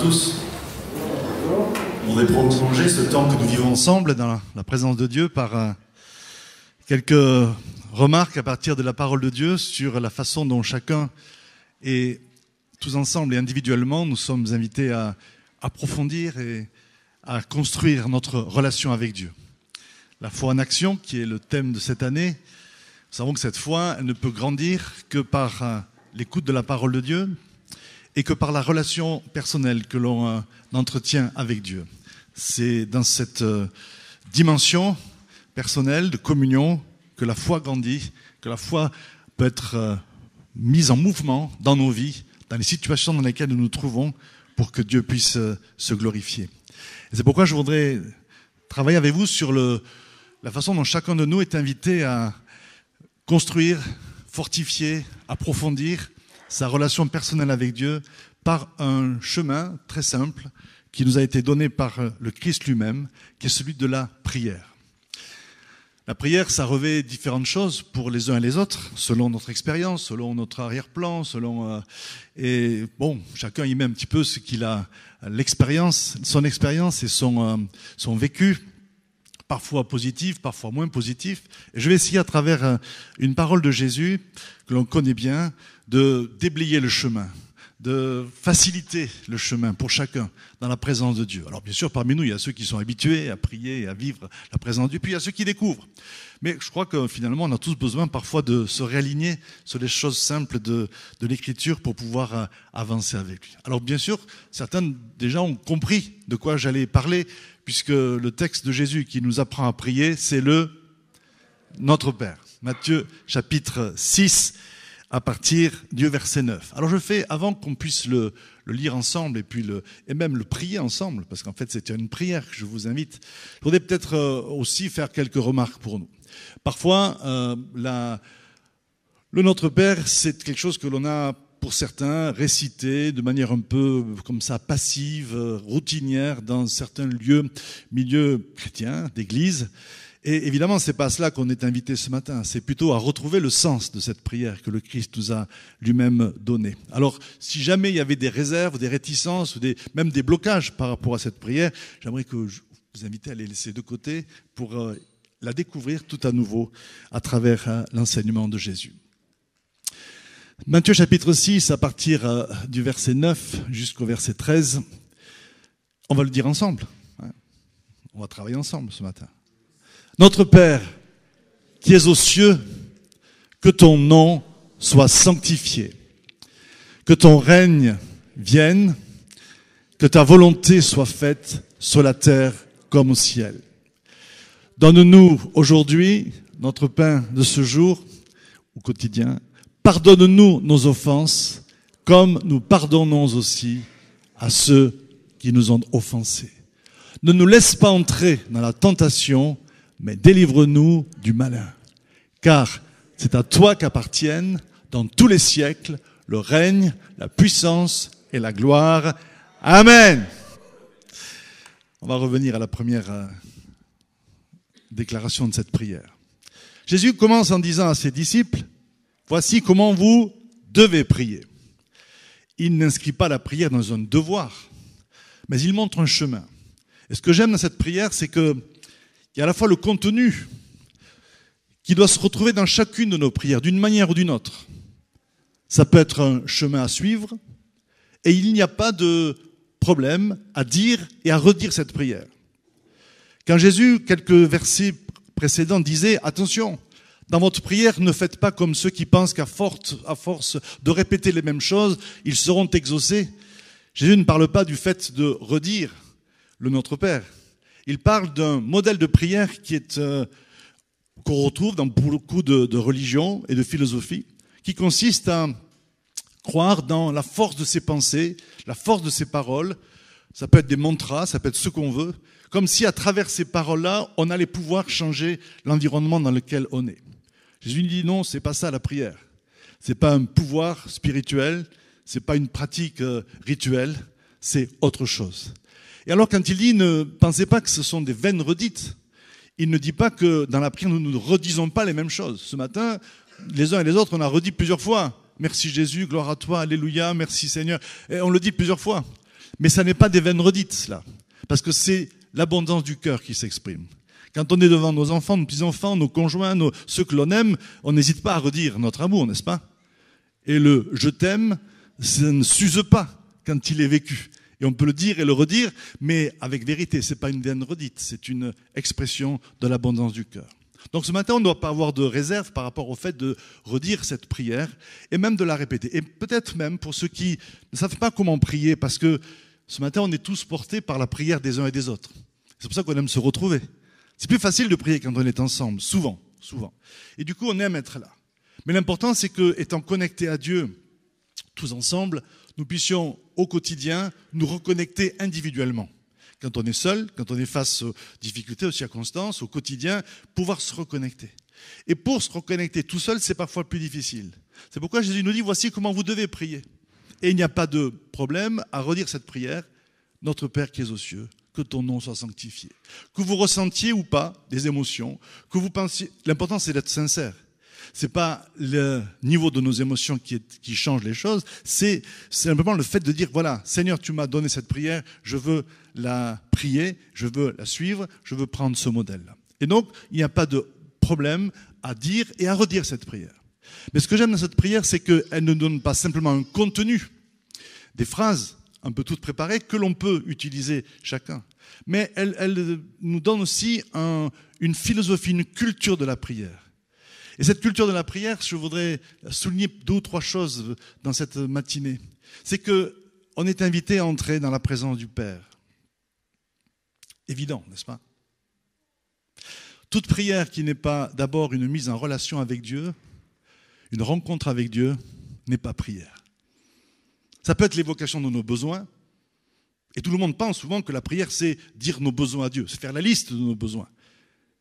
tous. On est prolongé ce temps que nous vivons ensemble dans la présence de Dieu par euh, quelques remarques à partir de la parole de Dieu sur la façon dont chacun et tous ensemble et individuellement nous sommes invités à approfondir et à construire notre relation avec Dieu. La foi en action, qui est le thème de cette année, nous savons que cette foi ne peut grandir que par euh, l'écoute de la parole de Dieu, et que par la relation personnelle que l'on euh, entretient avec Dieu. C'est dans cette euh, dimension personnelle de communion que la foi grandit, que la foi peut être euh, mise en mouvement dans nos vies, dans les situations dans lesquelles nous nous trouvons, pour que Dieu puisse se glorifier. C'est pourquoi je voudrais travailler avec vous sur le, la façon dont chacun de nous est invité à construire, fortifier, approfondir sa relation personnelle avec Dieu par un chemin très simple qui nous a été donné par euh, le Christ lui-même, qui est celui de la prière. La prière, ça revêt différentes choses pour les uns et les autres, selon notre expérience, selon notre arrière-plan, selon euh, et bon, chacun y met un petit peu ce qu'il a l'expérience, son expérience et son euh, son vécu parfois positif, parfois moins positif. je vais essayer à travers euh, une parole de Jésus que l'on connaît bien de déblayer le chemin de faciliter le chemin pour chacun dans la présence de Dieu. Alors bien sûr, parmi nous, il y a ceux qui sont habitués à prier, et à vivre la présence de Dieu, puis il y a ceux qui découvrent. Mais je crois que finalement, on a tous besoin parfois de se réaligner sur les choses simples de, de l'Écriture pour pouvoir euh, avancer avec lui. Alors bien sûr, certains déjà ont compris de quoi j'allais parler, puisque le texte de Jésus qui nous apprend à prier, c'est le Notre Père. Matthieu chapitre 6 à partir Dieu verset 9. Alors je fais, avant qu'on puisse le, lire ensemble et, puis le, et même le prier ensemble, parce qu'en fait c'était une prière que je vous invite, je voudrais peut-être euh, aussi faire quelques remarques pour nous. Parfois, euh, le Notre Père, c'est quelque chose que l'on a pour certains, récité de manière un peu comme ça passive, euh, routinière, dans certains lieux, milieux chrétiens, d'église, et évidemment, c'est pas à cela qu'on est invité ce matin. C'est plutôt à retrouver le sens de cette prière que le Christ nous a lui-même donnée. Alors, si jamais il y avait des réserves, des réticences ou même des blocages par rapport à cette prière, j'aimerais que je vous invite à les laisser de côté pour euh, la découvrir tout à nouveau à travers euh, l'enseignement de Jésus. Matthieu chapitre 6, à partir euh, du verset 9 jusqu'au verset 13, on va le dire ensemble. Hein. On va travailler ensemble ce matin. Notre Père, qui es aux cieux, que ton nom soit sanctifié, que ton règne vienne, que ta volonté soit faite sur la terre comme au ciel. Donne-nous aujourd'hui notre pain de ce jour, au quotidien. Pardonne-nous nos offenses, comme nous pardonnons aussi à ceux qui nous ont offensés. Ne nous laisse pas entrer dans la tentation, mais délivre-nous du malin, car c'est à toi qu'appartiennent dans tous les siècles le règne, la puissance et la gloire. Amen. On va revenir à la première euh, déclaration de cette prière. Jésus commence en disant à ses disciples, voici comment vous devez prier. Il n'inscrit pas la prière dans un devoir, mais il montre un chemin. Et ce que j'aime dans cette prière, c'est que il y a à la fois le contenu qui doit se retrouver dans chacune de nos prières, d'une manière ou d'une autre. Ça peut être un chemin à suivre, et il n'y a pas de problème à dire et à redire cette prière. Quand Jésus, quelques versets précédents, disait, attention, dans votre prière, ne faites pas comme ceux qui pensent qu'à force, de répéter les mêmes choses, ils seront exaucés. Jésus ne parle pas du fait de redire le Notre Père il parle d'un modèle de prière qui est euh, qu'on retrouve dans beaucoup de, de religions et de philosophies, qui consiste à croire dans la force de ses pensées, la force de ses paroles. Ça peut être des mantras, ça peut être ce qu'on veut, comme si à travers ces paroles-là, on allait pouvoir changer l'environnement dans lequel on est. Jésus dit non, c'est pas ça la prière. n'est pas un pouvoir spirituel, n'est pas une pratique euh, rituelle, c'est autre chose. Et alors quand il dit ne pensez pas que ce sont des vaines redites, il ne dit pas que dans la prière nous ne redisons pas les mêmes choses. Ce matin, les uns et les autres, on a redit plusieurs fois. Merci Jésus, gloire à toi, alléluia, merci Seigneur. Et on le dit plusieurs fois. Mais ça n'est pas des vaines redites, cela. Parce que c'est l'abondance du cœur qui s'exprime. Quand on est devant nos enfants, nos petits-enfants, nos conjoints, nos, ceux que l'on aime, on n'hésite pas à redire notre amour, n'est-ce pas Et le je t'aime, ça ne s'use pas quand il est vécu. Et on peut le dire et le redire, mais avec vérité. Ce n'est pas une vaine redite, c'est une expression de l'abondance du cœur. Donc ce matin, on ne doit pas avoir de réserve par rapport au fait de redire cette prière et même de la répéter. Et peut-être même pour ceux qui ne savent pas comment prier, parce que ce matin, on est tous portés par la prière des uns et des autres. C'est pour ça qu'on aime se retrouver. C'est plus facile de prier quand on est ensemble, souvent, souvent. Et du coup, on aime être là. Mais l'important, c'est que, étant connectés à Dieu, tous ensemble, nous puissions au quotidien nous reconnecter individuellement. Quand on est seul, quand on est face aux difficultés, aux circonstances, au quotidien, pouvoir se reconnecter. Et pour se reconnecter tout seul, c'est parfois plus difficile. C'est pourquoi Jésus nous dit, voici comment vous devez prier. Et il n'y a pas de problème à redire cette prière, Notre Père qui es aux cieux, que ton nom soit sanctifié. Que vous ressentiez ou pas des émotions, que vous pensiez... L'important, c'est d'être sincère c'est pas le niveau de nos émotions qui, change les choses, c'est simplement le fait de dire, voilà, Seigneur, tu m'as donné cette prière, je veux la prier, je veux la suivre, je veux prendre ce modèle Et donc, il n'y a pas de problème à dire et à redire cette prière. Mais ce que j'aime dans cette prière, c'est qu'elle ne donne pas simplement un contenu, des phrases un peu toutes préparées que l'on peut utiliser chacun, mais elle, nous donne aussi une philosophie, une culture de la prière. Et cette culture de la prière, je voudrais souligner deux ou trois choses dans cette matinée. C'est que on est invité à entrer dans la présence du Père. Évident, n'est-ce pas Toute prière qui n'est pas d'abord une mise en relation avec Dieu, une rencontre avec Dieu, n'est pas prière. Ça peut être l'évocation de nos besoins. Et tout le monde pense souvent que la prière, c'est dire nos besoins à Dieu, c'est faire la liste de nos besoins.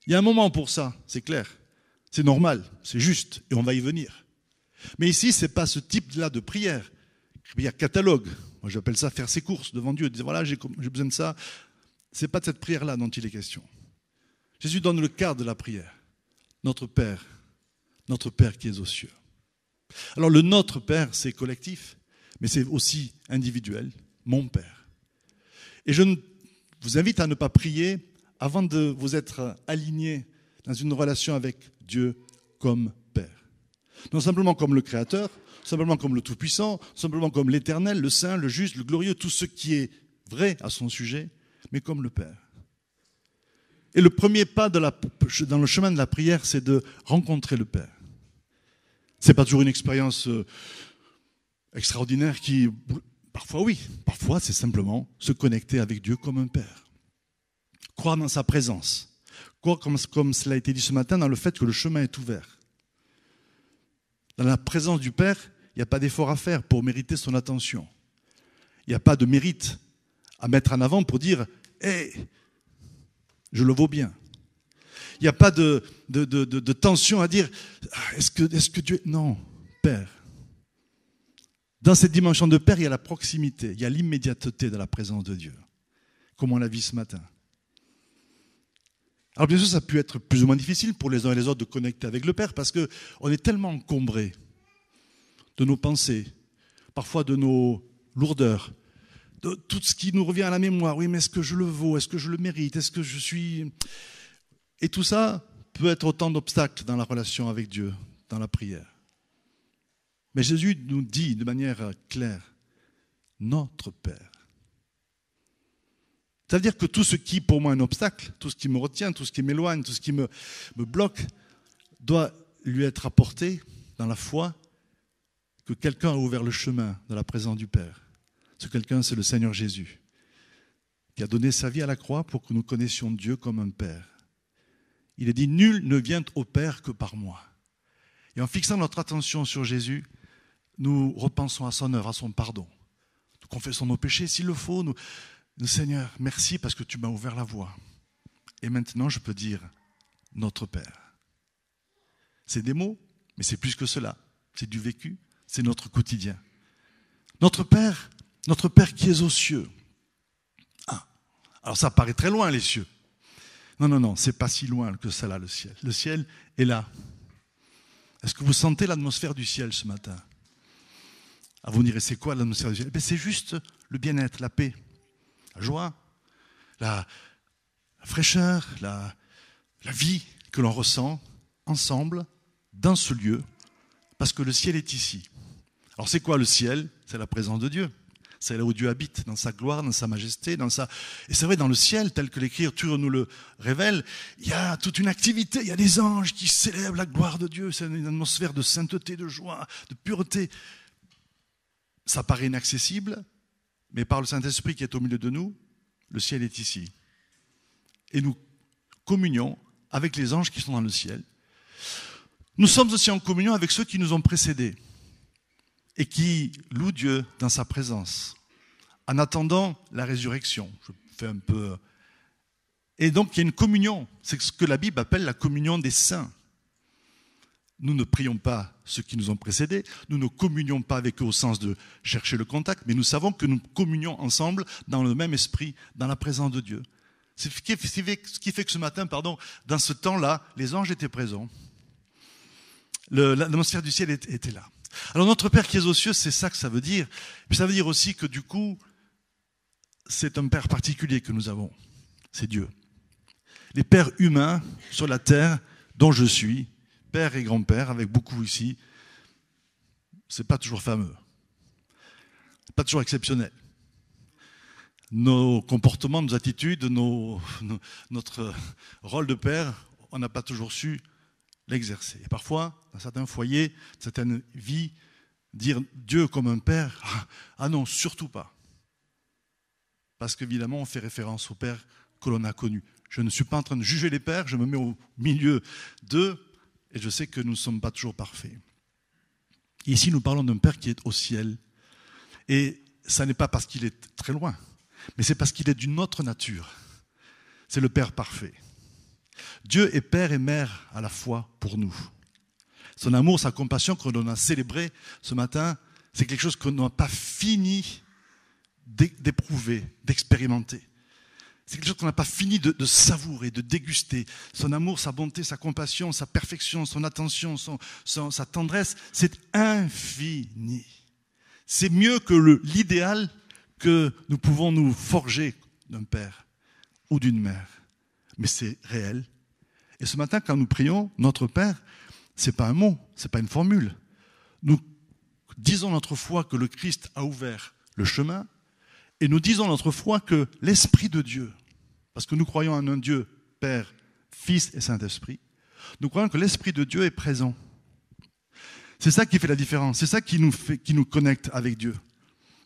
Il y a un moment pour ça, c'est clair. C'est normal, c'est juste, et on va y venir. Mais ici, ce n'est pas ce type-là de prière. Prière catalogue. Moi, j'appelle ça faire ses courses devant Dieu, dire voilà, j'ai besoin de ça. Ce n'est pas de cette prière-là dont il est question. Jésus donne le quart de la prière. Notre Père, notre Père qui est aux cieux. Alors, le Notre Père, c'est collectif, mais c'est aussi individuel. Mon Père. Et je vous invite à ne pas prier avant de vous être aligné dans une relation avec Dieu comme Père. Non simplement comme le Créateur, simplement comme le Tout-Puissant, simplement comme l'Éternel, le Saint, le Juste, le Glorieux, tout ce qui est vrai à son sujet, mais comme le Père. Et le premier pas dans le chemin de la prière, c'est de rencontrer le Père. c'est n'est pas toujours une expérience euh, extraordinaire qui... Parfois oui, parfois c'est simplement se connecter avec Dieu comme un Père. Croire dans sa présence. Quoi, comme, cela a été dit ce matin, dans le fait que le chemin est ouvert. Dans la présence du Père, il n'y a pas d'effort à faire pour mériter son attention. Il n'y a pas de mérite à mettre en avant pour dire Hé, eh, je le vaux bien. Il n'y a pas de, tension à dire Est-ce que, que Dieu. Non, Père. Dans cette dimension de Père, il y a la proximité, il y a l'immédiateté de la présence de Dieu, comme on l'a vu ce matin. Alors bien sûr, ça peut être plus ou moins difficile pour les uns et les autres de connecter avec le Père parce qu'on est tellement encombré de nos pensées, parfois de nos lourdeurs, de tout ce qui nous revient à la mémoire. Oui, mais est-ce que je le vaux Est-ce que je le mérite Est-ce que je suis... Et tout ça peut être autant d'obstacles dans la relation avec Dieu, dans la prière. Mais Jésus nous dit de manière claire, notre Père cest à dire que tout ce qui, pour moi, est un obstacle, tout ce qui me retient, tout ce qui m'éloigne, tout ce qui me, me bloque, doit lui être apporté dans la foi que quelqu'un a ouvert le chemin de la présence du Père. Ce quelqu'un, c'est le Seigneur Jésus, qui a donné sa vie à la croix pour que nous connaissions Dieu comme un Père. Il a dit, nul ne vient au Père que par moi. Et en fixant notre attention sur Jésus, nous repensons à son œuvre, à son pardon. Nous confessons nos péchés s'il le faut, nous le Seigneur, merci parce que tu m'as ouvert la voie. Et maintenant, je peux dire notre Père. C'est des mots, mais c'est plus que cela. C'est du vécu, c'est notre quotidien. Notre Père, notre Père qui est aux cieux. Ah, alors ça paraît très loin, les cieux. Non, non, non, c'est pas si loin que cela, le ciel. Le ciel est là. Est-ce que vous sentez l'atmosphère du ciel ce matin ah, Vous me direz, c'est quoi l'atmosphère du ciel eh C'est juste le bien-être, la paix, la joie, la, fraîcheur, la, la vie que l'on ressent ensemble dans ce lieu, parce que le ciel est ici. Alors c'est quoi le ciel C'est la présence de Dieu. C'est là où Dieu habite, dans sa gloire, dans sa majesté, dans sa... Et c'est vrai, dans le ciel, tel que l'Écriture nous le révèle, il y a toute une activité, il y a des anges qui célèbrent la gloire de Dieu, c'est une atmosphère de sainteté, de joie, de pureté. Ça paraît inaccessible, mais par le Saint-Esprit qui est au milieu de nous, le ciel est ici. Et nous communions avec les anges qui sont dans le ciel. Nous sommes aussi en communion avec ceux qui nous ont précédés et qui louent Dieu dans sa présence, en attendant la résurrection. Je fais un peu... Et donc il y a une communion, c'est ce que la Bible appelle la communion des saints. Nous ne prions pas ceux qui nous ont précédés, nous ne communions pas avec eux au sens de chercher le contact, mais nous savons que nous communions ensemble dans le même esprit, dans la présence de Dieu. C'est ce qui fait que ce matin, pardon, dans ce temps-là, les anges étaient présents. L'atmosphère du ciel était là. Alors notre Père qui est aux cieux, c'est ça que ça veut dire. Mais ça veut dire aussi que du coup, c'est un Père particulier que nous avons. C'est Dieu. Les pères humains sur la terre dont je suis Père et grand-père, avec beaucoup ici, c'est pas toujours fameux, pas toujours exceptionnel. Nos comportements, nos attitudes, nos, notre rôle de père, on n'a pas toujours su l'exercer. Et parfois, dans certains foyers, certaines vies, dire Dieu comme un père, ah non, surtout pas. Parce qu'évidemment, on fait référence au père que l'on a connu. Je ne suis pas en train de juger les pères, je me mets au milieu d'eux, et je sais que nous ne sommes pas toujours parfaits. Ici, nous parlons d'un Père qui est au ciel. Et ça n'est pas parce qu'il est très loin, mais c'est parce qu'il est d'une autre nature. C'est le Père parfait. Dieu est Père et Mère à la fois pour nous. Son amour, sa compassion que l'on a célébré ce matin, c'est quelque chose qu'on n'a pas fini d'éprouver, d'expérimenter. C'est quelque chose qu'on n'a pas fini de, savourer, de déguster. Son amour, sa bonté, sa compassion, sa perfection, son attention, sa tendresse, c'est infini. C'est mieux que l'idéal que nous pouvons nous forger d'un père ou d'une mère. Mais c'est réel. Et ce matin, quand nous prions, notre Père, c'est pas un mot, c'est pas une formule. Nous disons notre foi que le Christ a ouvert le chemin, et nous disons notre foi que l'Esprit de Dieu parce que nous croyons en un Dieu, Père, Fils et Saint-Esprit, nous croyons que l'Esprit de Dieu est présent. C'est ça qui fait la différence, c'est ça qui nous, fait, qui nous connecte avec Dieu.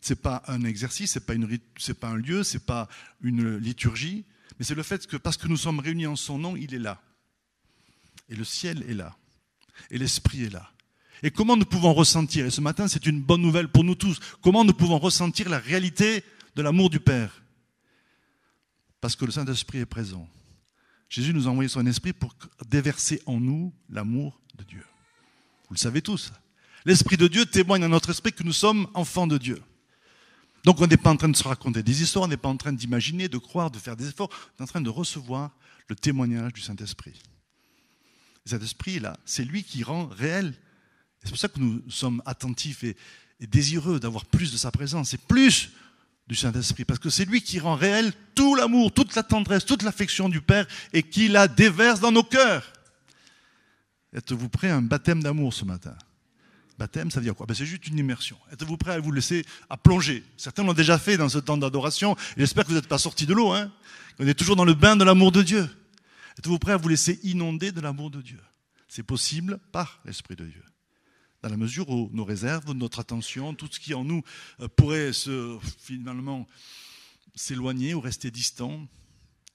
Ce n'est pas un exercice, ce n'est pas, pas un lieu, ce n'est pas une liturgie, mais c'est le fait que parce que nous sommes réunis en son nom, il est là. Et le ciel est là. Et l'Esprit est là. Et comment nous pouvons ressentir, et ce matin c'est une bonne nouvelle pour nous tous, comment nous pouvons ressentir la réalité de l'amour du Père parce que le Saint-Esprit est présent. Jésus nous a envoyé son esprit pour déverser en nous l'amour de Dieu. Vous le savez tous. L'esprit de Dieu témoigne à notre esprit que nous sommes enfants de Dieu. Donc on n'est pas en train de se raconter des histoires, on n'est pas en train d'imaginer, de croire, de faire des efforts, on est en train de recevoir le témoignage du Saint-Esprit. Le Saint-Esprit, là, c'est lui qui rend réel. C'est pour ça que nous sommes attentifs et, désireux d'avoir plus de sa présence et plus du Saint-Esprit, parce que c'est lui qui rend réel tout l'amour, toute la tendresse, toute l'affection du Père et qui la déverse dans nos cœurs. Êtes-vous prêt à un baptême d'amour ce matin Baptême, ça veut dire quoi ben, C'est juste une immersion. Êtes-vous prêt à vous laisser à plonger Certains l'ont déjà fait dans ce temps d'adoration. J'espère que vous n'êtes pas sorti de l'eau. Hein On est toujours dans le bain de l'amour de Dieu. Êtes-vous prêt à vous laisser inonder de l'amour de Dieu C'est possible par l'Esprit de Dieu à la mesure où nos réserves, notre attention, tout ce qui en nous euh, pourrait se, finalement s'éloigner ou rester distant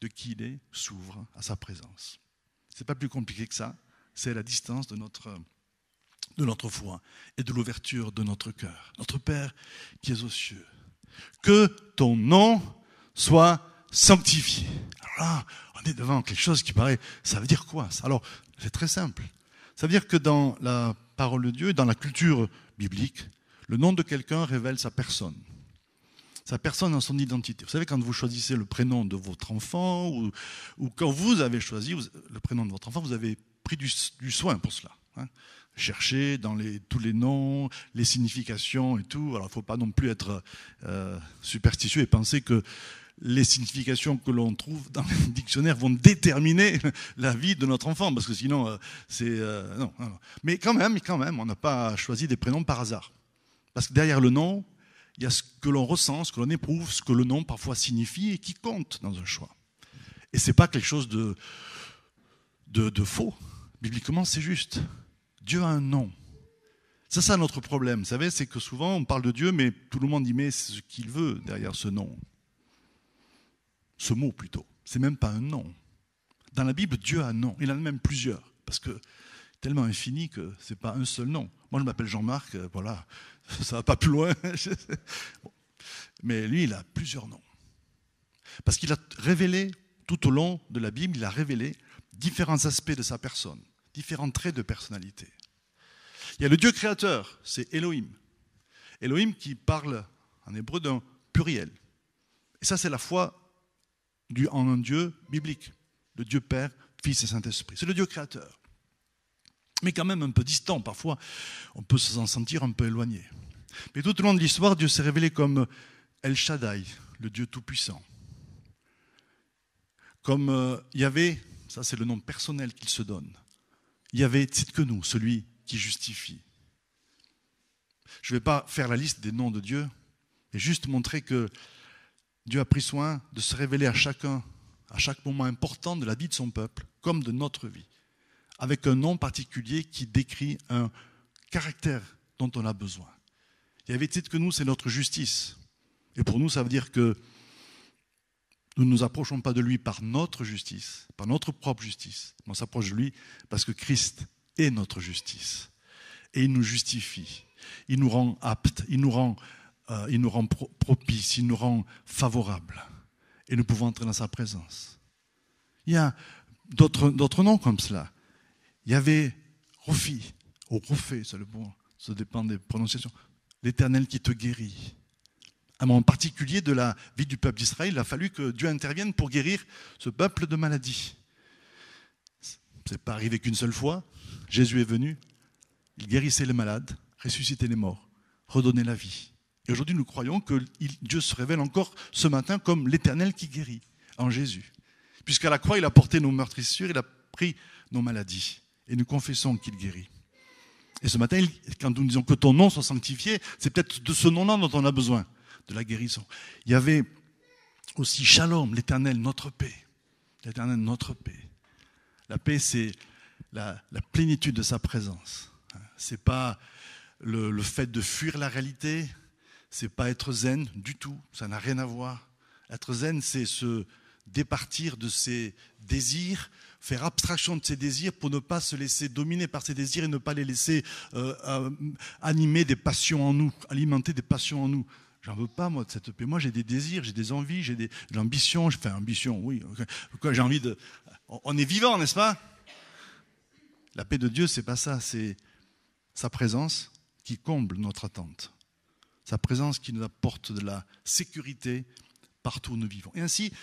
de qui il est, s'ouvre à sa présence. Ce n'est pas plus compliqué que ça, c'est la distance de notre, de notre foi et de l'ouverture de notre cœur. Notre Père qui est aux cieux, que ton nom soit sanctifié. Alors là, on est devant quelque chose qui paraît, ça veut dire quoi Alors, c'est très simple. Ça veut dire que dans la parole de Dieu, dans la culture biblique, le nom de quelqu'un révèle sa personne. Sa personne en son identité. Vous savez, quand vous choisissez le prénom de votre enfant, ou, quand vous avez choisi le prénom de votre enfant, vous avez pris du, soin pour cela. Hein. Chercher dans les, tous les noms, les significations et tout. Alors, il ne faut pas non plus être euh, superstitieux et penser que les significations que l'on trouve dans le dictionnaire vont déterminer la vie de notre enfant, parce que sinon, euh, c'est... Euh, non, Mais quand même, quand même, on n'a pas choisi des prénoms par hasard. Parce que derrière le nom, il y a ce que l'on ressent, ce que l'on éprouve, ce que le nom parfois signifie et qui compte dans un choix. Et ce n'est pas quelque chose de, de, faux. Bibliquement, c'est juste. Dieu a un nom. C'est ça notre problème, vous savez, c'est que souvent on parle de Dieu, mais tout le monde y met ce qu'il veut derrière ce nom ce mot plutôt. C'est même pas un nom. Dans la Bible, Dieu a un nom. Il en a même plusieurs, parce que tellement infini que c'est pas un seul nom. Moi, je m'appelle Jean-Marc, euh, voilà, ça va pas plus loin. Mais lui, il a plusieurs noms. Parce qu'il a révélé tout au long de la Bible, il a révélé différents aspects de sa personne, différents traits de personnalité. Il y a le Dieu créateur, c'est Elohim. Elohim qui parle en hébreu d'un pluriel. Et ça, c'est la foi en un Dieu biblique, le Dieu Père, Fils et Saint-Esprit. C'est le Dieu créateur. Mais quand même un peu distant, parfois on peut s'en sentir un peu éloigné. Mais tout au long de l'histoire, Dieu s'est révélé comme El Shaddai, le Dieu Tout-Puissant. Comme euh, Yahvé, ça c'est le nom personnel qu'il se donne. Yahvé, c'est que nous, celui qui justifie. Je ne vais pas faire la liste des noms de Dieu, et juste montrer que Dieu a pris soin de se révéler à chacun, à chaque moment important de la vie de son peuple, comme de notre vie, avec un nom particulier qui décrit un caractère dont on a besoin. Il y avait dit que nous, c'est notre justice. Et pour nous, ça veut dire que nous ne nous approchons pas de lui par notre justice, par notre propre justice. On s'approche de lui parce que Christ est notre justice. Et il nous justifie. Il nous rend aptes. Il nous rend euh, il nous rend propice, il nous rend favorable. Et nous pouvons entrer dans sa présence. Il y a d'autres noms comme cela. Il y avait Rufi, ou Rufé, c'est le bon, ça dépend des prononciations. L'Éternel qui te guérit. À un particulier de la vie du peuple d'Israël, il a fallu que Dieu intervienne pour guérir ce peuple de maladies. Ce n'est pas arrivé qu'une seule fois. Jésus est venu, il guérissait les malades, ressuscitait les morts, redonnait la vie. Et aujourd'hui, nous croyons que Dieu se révèle encore ce matin comme l'Éternel qui guérit en Jésus. Puisqu'à la croix, il a porté nos meurtrissures, il a pris nos maladies. Et nous confessons qu'il guérit. Et ce matin, quand nous disons que ton nom soit sanctifié, c'est peut-être de ce nom-là dont on a besoin, de la guérison. Il y avait aussi Shalom, l'éternel, notre paix. L'éternel, notre paix. La paix, c'est la, plénitude de sa présence. C'est pas le fait de fuir la réalité, c'est pas être zen du tout, ça n'a rien à voir. Être zen, c'est se départir de ses désirs, faire abstraction de ses désirs pour ne pas se laisser dominer par ses désirs et ne pas les laisser euh, euh, animer des passions en nous, alimenter des passions en nous. J'en veux pas, moi, de cette paix. Moi, j'ai des désirs, j'ai des envies, j'ai de l'ambition. Enfin, ambition, oui. J'ai envie de. On est vivant, n'est-ce pas La paix de Dieu, c'est pas ça. C'est sa présence qui comble notre attente sa présence qui nous apporte de la sécurité partout où nous vivons. Et ainsi,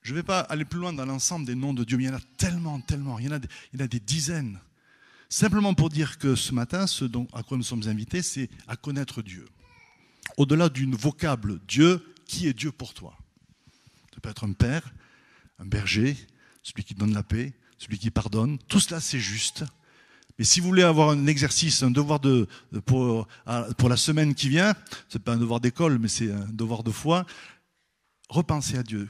je ne vais pas aller plus loin dans l'ensemble des noms de Dieu, mais il y en a tellement, tellement, il y en a des, dizaines. Simplement pour dire que ce matin, ce à quoi nous sommes invités, c'est à connaître Dieu. Au-delà d'une vocable Dieu, qui est Dieu pour toi Ça peut être un père, un berger, celui qui donne la paix, celui qui pardonne. Tout cela, c'est juste. Et si vous voulez avoir un exercice, un devoir pour, la semaine qui vient, ce n'est pas un devoir d'école, mais c'est un devoir de foi, repensez à Dieu.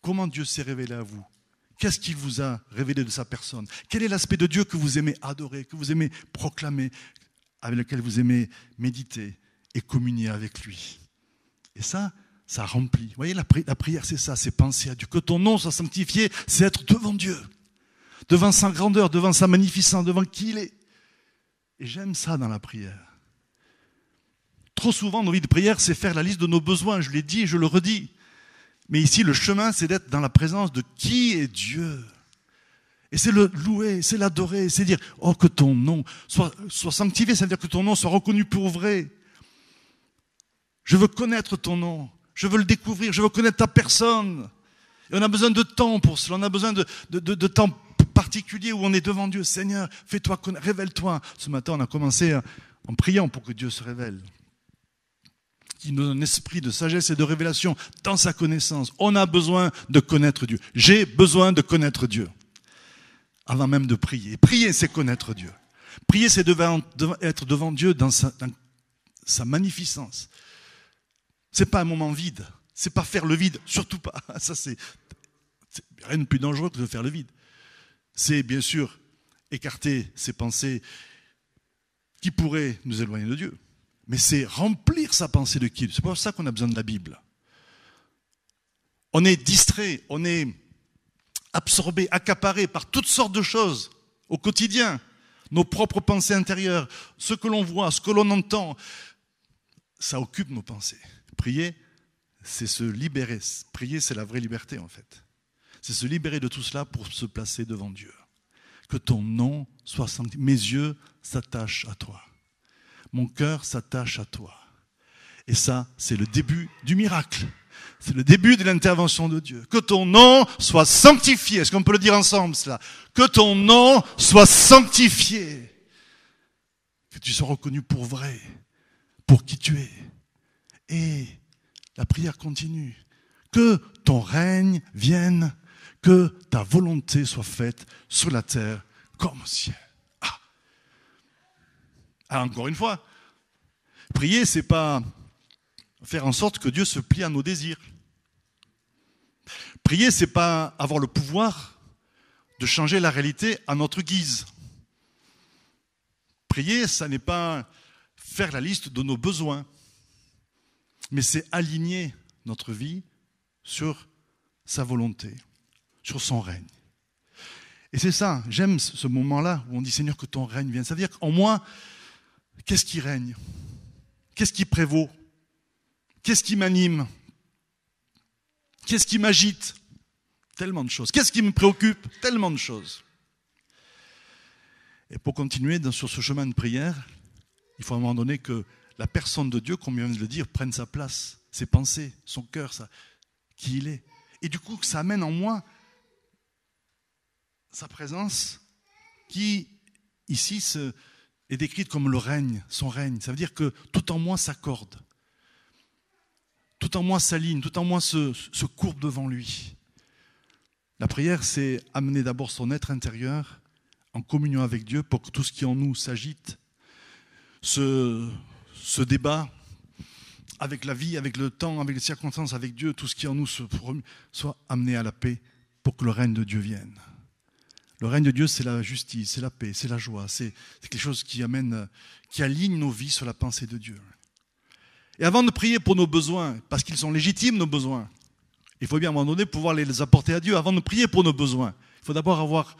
Comment Dieu s'est révélé à vous Qu'est-ce qu'il vous a révélé de sa personne Quel est l'aspect de Dieu que vous aimez adorer, que vous aimez proclamer, avec lequel vous aimez méditer et communier avec lui Et ça, ça remplit. Vous voyez, la, la prière, c'est ça, c'est penser à Dieu. Que ton nom soit sanctifié, c'est être devant Dieu devant sa grandeur, devant sa magnificence, devant qui il est. Et j'aime ça dans la prière. Trop souvent, nos vies de prière, c'est faire la liste de nos besoins. Je l'ai dit je le redis. Mais ici, le chemin, c'est d'être dans la présence de qui est Dieu. Et c'est le louer, c'est l'adorer, c'est dire, oh, que ton nom soit, soit sanctifié, c'est-à-dire que ton nom soit reconnu pour vrai. Je veux connaître ton nom, je veux le découvrir, je veux connaître ta personne. Et on a besoin de temps pour cela, on a besoin de temps particulier où on est devant Dieu. Seigneur, fais-toi révèle-toi. Ce matin, on a commencé euh, en priant pour que Dieu se révèle. Qui nous donne un esprit de sagesse et de révélation dans sa connaissance. On a besoin de connaître Dieu. J'ai besoin de connaître Dieu avant même de prier. Prier, c'est connaître Dieu. Prier, c'est être devant Dieu dans sa, dans sa magnificence. C'est pas un moment vide. C'est pas faire le vide, surtout pas. Ça, c'est rien de plus dangereux que de faire le vide c'est bien sûr écarter ces pensées qui pourraient nous éloigner de Dieu, mais c'est remplir sa pensée de qui C'est pour ça qu'on a besoin de la Bible. On est distrait, on est absorbé, accaparé par toutes sortes de choses au quotidien, nos propres pensées intérieures, ce que l'on voit, ce que l'on entend, ça occupe nos pensées. Prier, c'est se libérer. Prier, c'est la vraie liberté en fait c'est se libérer de tout cela pour se placer devant Dieu. Que ton nom soit sanctifié. Mes yeux s'attachent à toi. Mon cœur s'attache à toi. Et ça, c'est le début du miracle. C'est le début de l'intervention de Dieu. Que ton nom soit sanctifié. Est-ce qu'on peut le dire ensemble cela Que ton nom soit sanctifié. Que tu sois reconnu pour vrai, pour qui tu es. Et la prière continue. Que ton règne vienne que ta volonté soit faite sur la terre comme au ciel. Ah. Ah, encore une fois, prier, c'est pas faire en sorte que Dieu se plie à nos désirs. Prier, c'est pas avoir le pouvoir de changer la réalité à notre guise. Prier, ça n'est pas faire la liste de nos besoins, mais c'est aligner notre vie sur sa volonté sur son règne. Et c'est ça, j'aime ce moment-là où on dit Seigneur que ton règne vienne. Ça veut dire qu'en moi, qu'est-ce qui règne Qu'est-ce qui prévaut Qu'est-ce qui m'anime Qu'est-ce qui m'agite Tellement de choses. Qu'est-ce qui me préoccupe Tellement de choses. Et pour continuer sur ce chemin de prière, il faut à un moment donné que la personne de Dieu, comme vient de le dire, prenne sa place, ses pensées, son cœur, ça, qui il est. Et du coup, que ça amène en moi sa présence qui, ici, est décrite comme le règne, son règne. Ça veut dire que tout en moi s'accorde, tout en moi s'aligne, tout en moi se, courbe devant lui. La prière, c'est amener d'abord son être intérieur en communion avec Dieu pour que tout ce qui en nous s'agite, ce débat avec la vie, avec le temps, avec les circonstances, avec Dieu, tout ce qui en nous soit amené à la paix pour que le règne de Dieu vienne. Le règne de Dieu, c'est la justice, c'est la paix, c'est la joie, c'est quelque chose qui amène, qui aligne nos vies sur la pensée de Dieu. Et avant de prier pour nos besoins, parce qu'ils sont légitimes, nos besoins, il faut bien à un moment donné pouvoir les apporter à Dieu. Avant de prier pour nos besoins, il faut d'abord avoir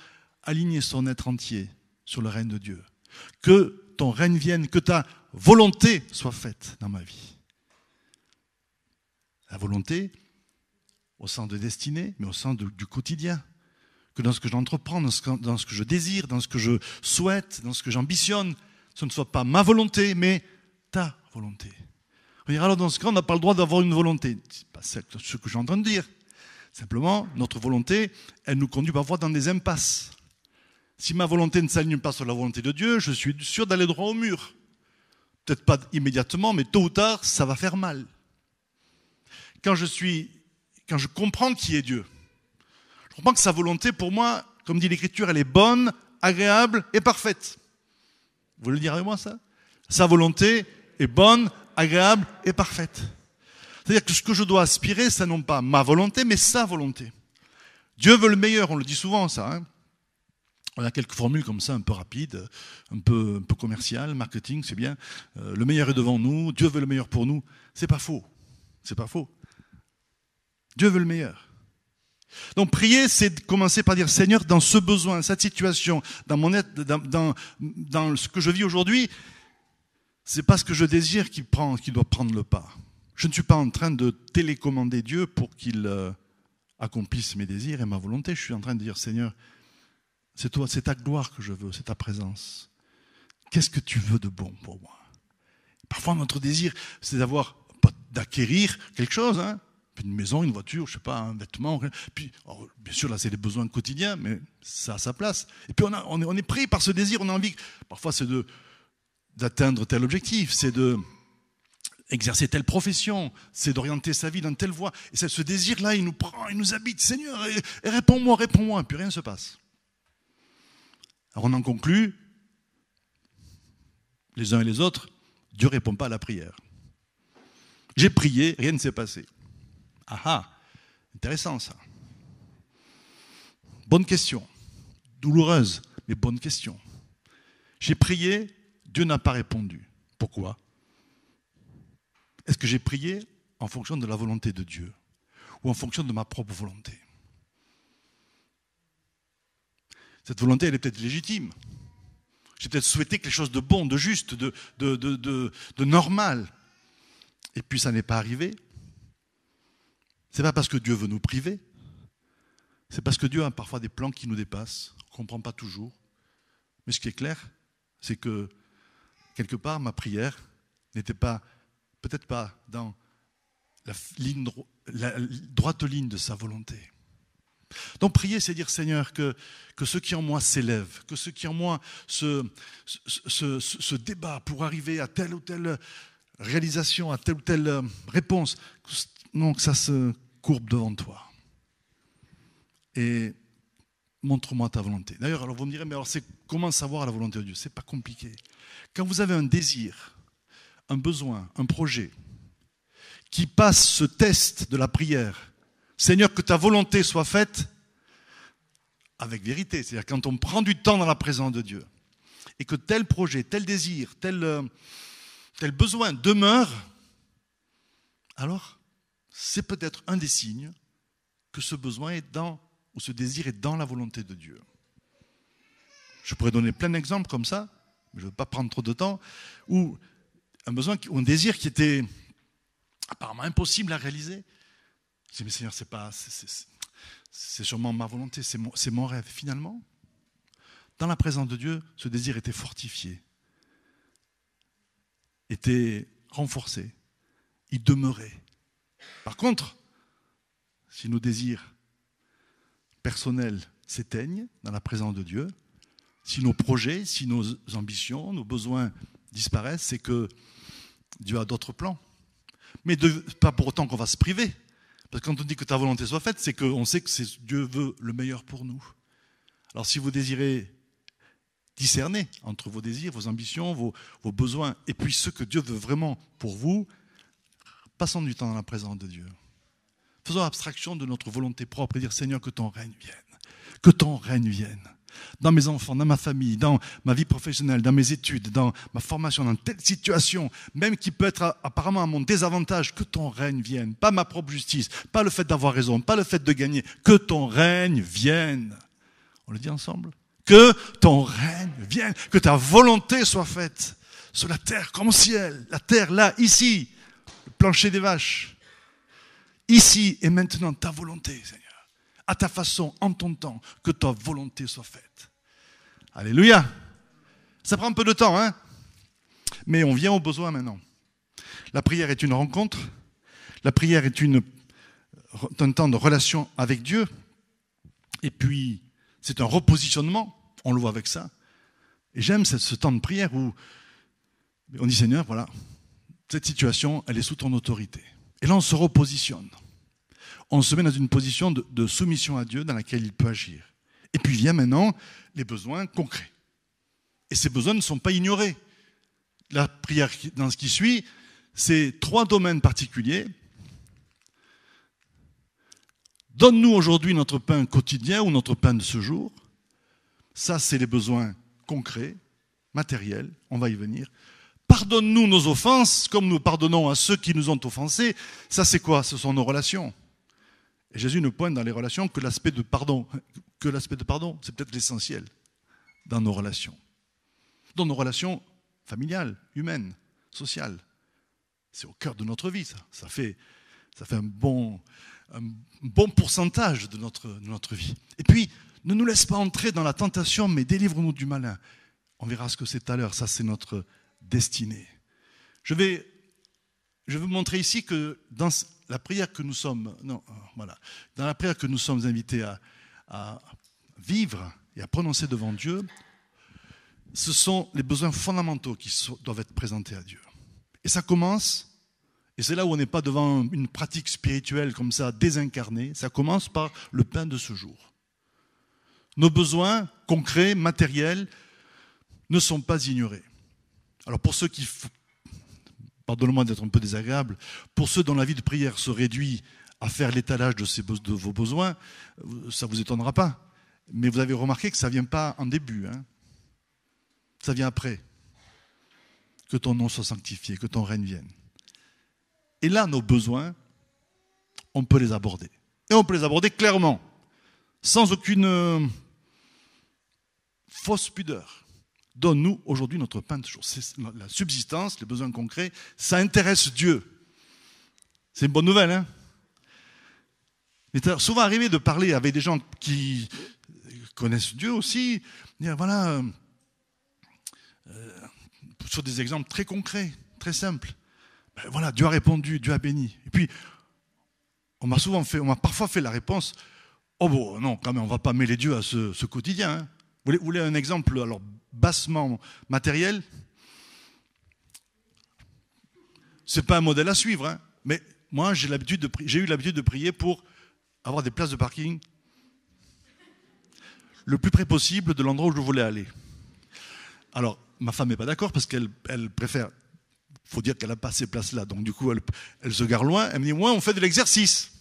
aligné son être entier sur le règne de Dieu. Que ton règne vienne, que ta volonté soit faite dans ma vie. La volonté, au sens de destinée, mais au sens du quotidien que dans ce que j'entreprends, dans, ce que je désire, dans ce que je souhaite, dans ce que j'ambitionne, ce ne soit pas ma volonté, mais ta volonté. Alors dans ce cas, on n'a pas le droit d'avoir une volonté. Ce n'est pas ce que j'entends dire. Simplement, notre volonté, elle nous conduit parfois dans des impasses. Si ma volonté ne s'aligne pas sur la volonté de Dieu, je suis sûr d'aller droit au mur. Peut-être pas immédiatement, mais tôt ou tard, ça va faire mal. Quand je suis, quand je comprends qui est Dieu, je comprends que sa volonté, pour moi, comme dit l'Écriture, elle est bonne, agréable et parfaite. Vous voulez le dire moi ça Sa volonté est bonne, agréable et parfaite. C'est-à-dire que ce que je dois aspirer, c'est non pas ma volonté, mais sa volonté. Dieu veut le meilleur, on le dit souvent ça. Hein. on a quelques formules comme ça, un peu rapides, un peu, un peu commerciales, marketing, c'est bien. Euh, le meilleur est devant nous, Dieu veut le meilleur pour nous. C'est pas faux. C'est pas faux. Dieu veut le meilleur. Donc prier, c'est commencer par dire Seigneur, dans ce besoin, cette situation, dans mon être, dans, dans, ce que je vis aujourd'hui, c'est pas ce que je désire qui prend, qui doit prendre le pas. Je ne suis pas en train de télécommander Dieu pour qu'il euh, accomplisse mes désirs et ma volonté. Je suis en train de dire Seigneur, c'est toi, c'est ta gloire que je veux, c'est ta présence. Qu'est-ce que tu veux de bon pour moi Parfois, notre désir, c'est d'avoir d'acquérir quelque chose, hein, une maison, une voiture, je sais pas, un vêtement. Puis, bien sûr, là, c'est des besoins quotidiens, mais ça a sa place. Et puis, on, est, pris par ce désir, on a envie. Parfois, c'est de, d'atteindre tel objectif, c'est de exercer telle profession, c'est d'orienter sa vie dans telle voie. Et c'est ce désir-là, il nous prend, il nous habite. Seigneur, réponds-moi, réponds-moi. puis rien ne se passe. Alors on en conclut, les uns et les autres, Dieu ne répond pas à la prière. J'ai prié, rien ne s'est passé. Ah ah, intéressant ça. Bonne question. Douloureuse, mais bonne question. J'ai prié, Dieu n'a pas répondu. Pourquoi Est-ce que j'ai prié en fonction de la volonté de Dieu ou en fonction de ma propre volonté Cette volonté, elle est peut-être légitime. J'ai peut-être souhaité quelque chose de bon, de juste, de, de normal. Et puis ça n'est pas arrivé n'est pas parce que Dieu veut nous priver. C'est parce que Dieu a parfois des plans qui nous dépassent. qu'on ne comprend pas toujours. Mais ce qui est clair, c'est que quelque part, ma prière n'était pas, peut-être pas dans la, ligne, la, droite ligne de sa volonté. Donc prier, c'est dire Seigneur que, que ceux qui en moi s'élève, que ce qui en moi se, se, pour arriver à telle ou telle réalisation, à telle ou telle euh, réponse, donc ça se courbe devant toi. Et montre-moi ta volonté. D'ailleurs, alors vous me direz, mais alors c'est comment savoir la volonté de Dieu C'est pas compliqué. Quand vous avez un désir, un besoin, un projet, qui passe ce test de la prière, Seigneur, que ta volonté soit faite avec vérité, c'est-à-dire quand on prend du temps dans la présence de Dieu, et que tel projet, tel désir, tel, euh, tel besoin demeure, alors c'est peut-être un des signes que ce besoin est dans, ou ce désir est dans la volonté de Dieu. Je pourrais donner plein d'exemples comme ça, mais je ne veux pas prendre trop de temps, où un besoin, ou un désir qui était apparemment impossible à réaliser. Je mais Seigneur, c'est pas, c'est sûrement ma volonté, c'est mon rêve. Finalement, dans la présence de Dieu, ce désir était fortifié, était renforcé, il demeurait. Par contre, si nos désirs personnels s'éteignent dans la présence de Dieu, si nos projets, si nos ambitions, nos besoins disparaissent, c'est que Dieu a d'autres plans. Mais pas pour autant qu'on va se priver. Parce que quand on dit que ta volonté soit faite, c'est qu'on sait que Dieu veut le meilleur pour nous. Alors si vous désirez discerner entre vos désirs, vos ambitions, vos besoins, et puis ce que Dieu veut vraiment pour vous, Passons du temps dans la présence de Dieu. Faisons abstraction de notre volonté propre et dire Seigneur, que ton règne vienne. Que ton règne vienne. Dans mes enfants, dans ma famille, dans ma vie professionnelle, dans mes études, dans ma formation, dans telle situation, même qui peut être apparemment à mon désavantage, que ton règne vienne. Pas ma propre justice, pas le fait d'avoir raison, pas le fait de gagner. Que ton règne vienne. On le dit ensemble Que ton règne vienne, que ta volonté soit faite sur la terre comme au ciel, la terre là, ici, plancher des vaches. Ici et maintenant, ta volonté, Seigneur. À ta façon, en ton temps, que ta volonté soit faite. Alléluia. Ça prend un peu de temps, hein Mais on vient au besoin maintenant. La prière est une rencontre. La prière est un temps de relation avec Dieu. Et puis, c'est un repositionnement. On le voit avec ça. Et j'aime ce temps de prière où on dit Seigneur, voilà, cette situation, elle est sous ton autorité. Et là, on se repositionne. On se met dans une position de, soumission à Dieu dans laquelle il peut agir. Et puis vient maintenant les besoins concrets. Et ces besoins ne sont pas ignorés. La prière dans ce qui suit, c'est trois domaines particuliers. Donne-nous aujourd'hui notre pain quotidien ou notre pain de ce jour. Ça, c'est les besoins concrets, matériels, on va y venir. Pardonne-nous nos offenses comme nous pardonnons à ceux qui nous ont offensés. Ça, c'est quoi Ce sont nos relations. Et Jésus ne pointe dans les relations que l'aspect de pardon. Que l'aspect de pardon, c'est peut-être l'essentiel dans nos relations. Dans nos relations familiales, humaines, sociales. C'est au cœur de notre vie, ça. Ça fait, un, bon, pourcentage de notre, vie. Et puis, ne nous laisse pas entrer dans la tentation, mais délivre-nous du malin. On verra ce que c'est à l'heure. Ça, c'est notre destinée. Je vais, je vous montrer ici que dans la prière que nous sommes, non, euh, voilà, dans la prière que nous sommes invités à, vivre et à prononcer devant Dieu, ce sont les besoins fondamentaux qui doivent être présentés à Dieu. Et ça commence, et c'est là où on n'est pas devant une pratique spirituelle comme ça, désincarnée, ça commence par le pain de ce jour. Nos besoins concrets, matériels, ne sont pas ignorés. Alors pour ceux qui, pardonnez-moi d'être un peu désagréable, pour ceux dont la vie de prière se réduit à faire l'étalage de, vos besoins, euh, ça ne vous étonnera pas. Mais vous avez remarqué que ça ne vient pas en début. Hein. Ça vient après. Que ton nom soit sanctifié, que ton règne vienne. Et là, nos besoins, on peut les aborder. Et on peut les aborder clairement, sans aucune euh, fausse pudeur. Donne-nous aujourd'hui notre pain de la subsistance, les besoins concrets, ça intéresse Dieu. C'est une bonne nouvelle, hein est souvent arrivé de parler avec des gens qui connaissent Dieu aussi, dire voilà, euh, euh, sur des exemples très concrets, très simples. Ben voilà, Dieu a répondu, Dieu a béni. Et puis, on m'a souvent fait, on m'a parfois fait la réponse, oh bon, non, quand même, on va pas mêler Dieu à ce, quotidien. Hein. Vous, voulez, vous voulez un exemple alors bassement matériel, c'est pas un modèle à suivre. Hein. Mais moi, j'ai eu l'habitude de prier pour avoir des places de parking le plus près possible de l'endroit où je voulais aller. Alors, ma femme n'est pas d'accord parce qu'elle préfère. Il faut dire qu'elle n'a pas ces places-là. Donc, du coup, elle, se gare loin. Elle me dit Moi, on fait de l'exercice.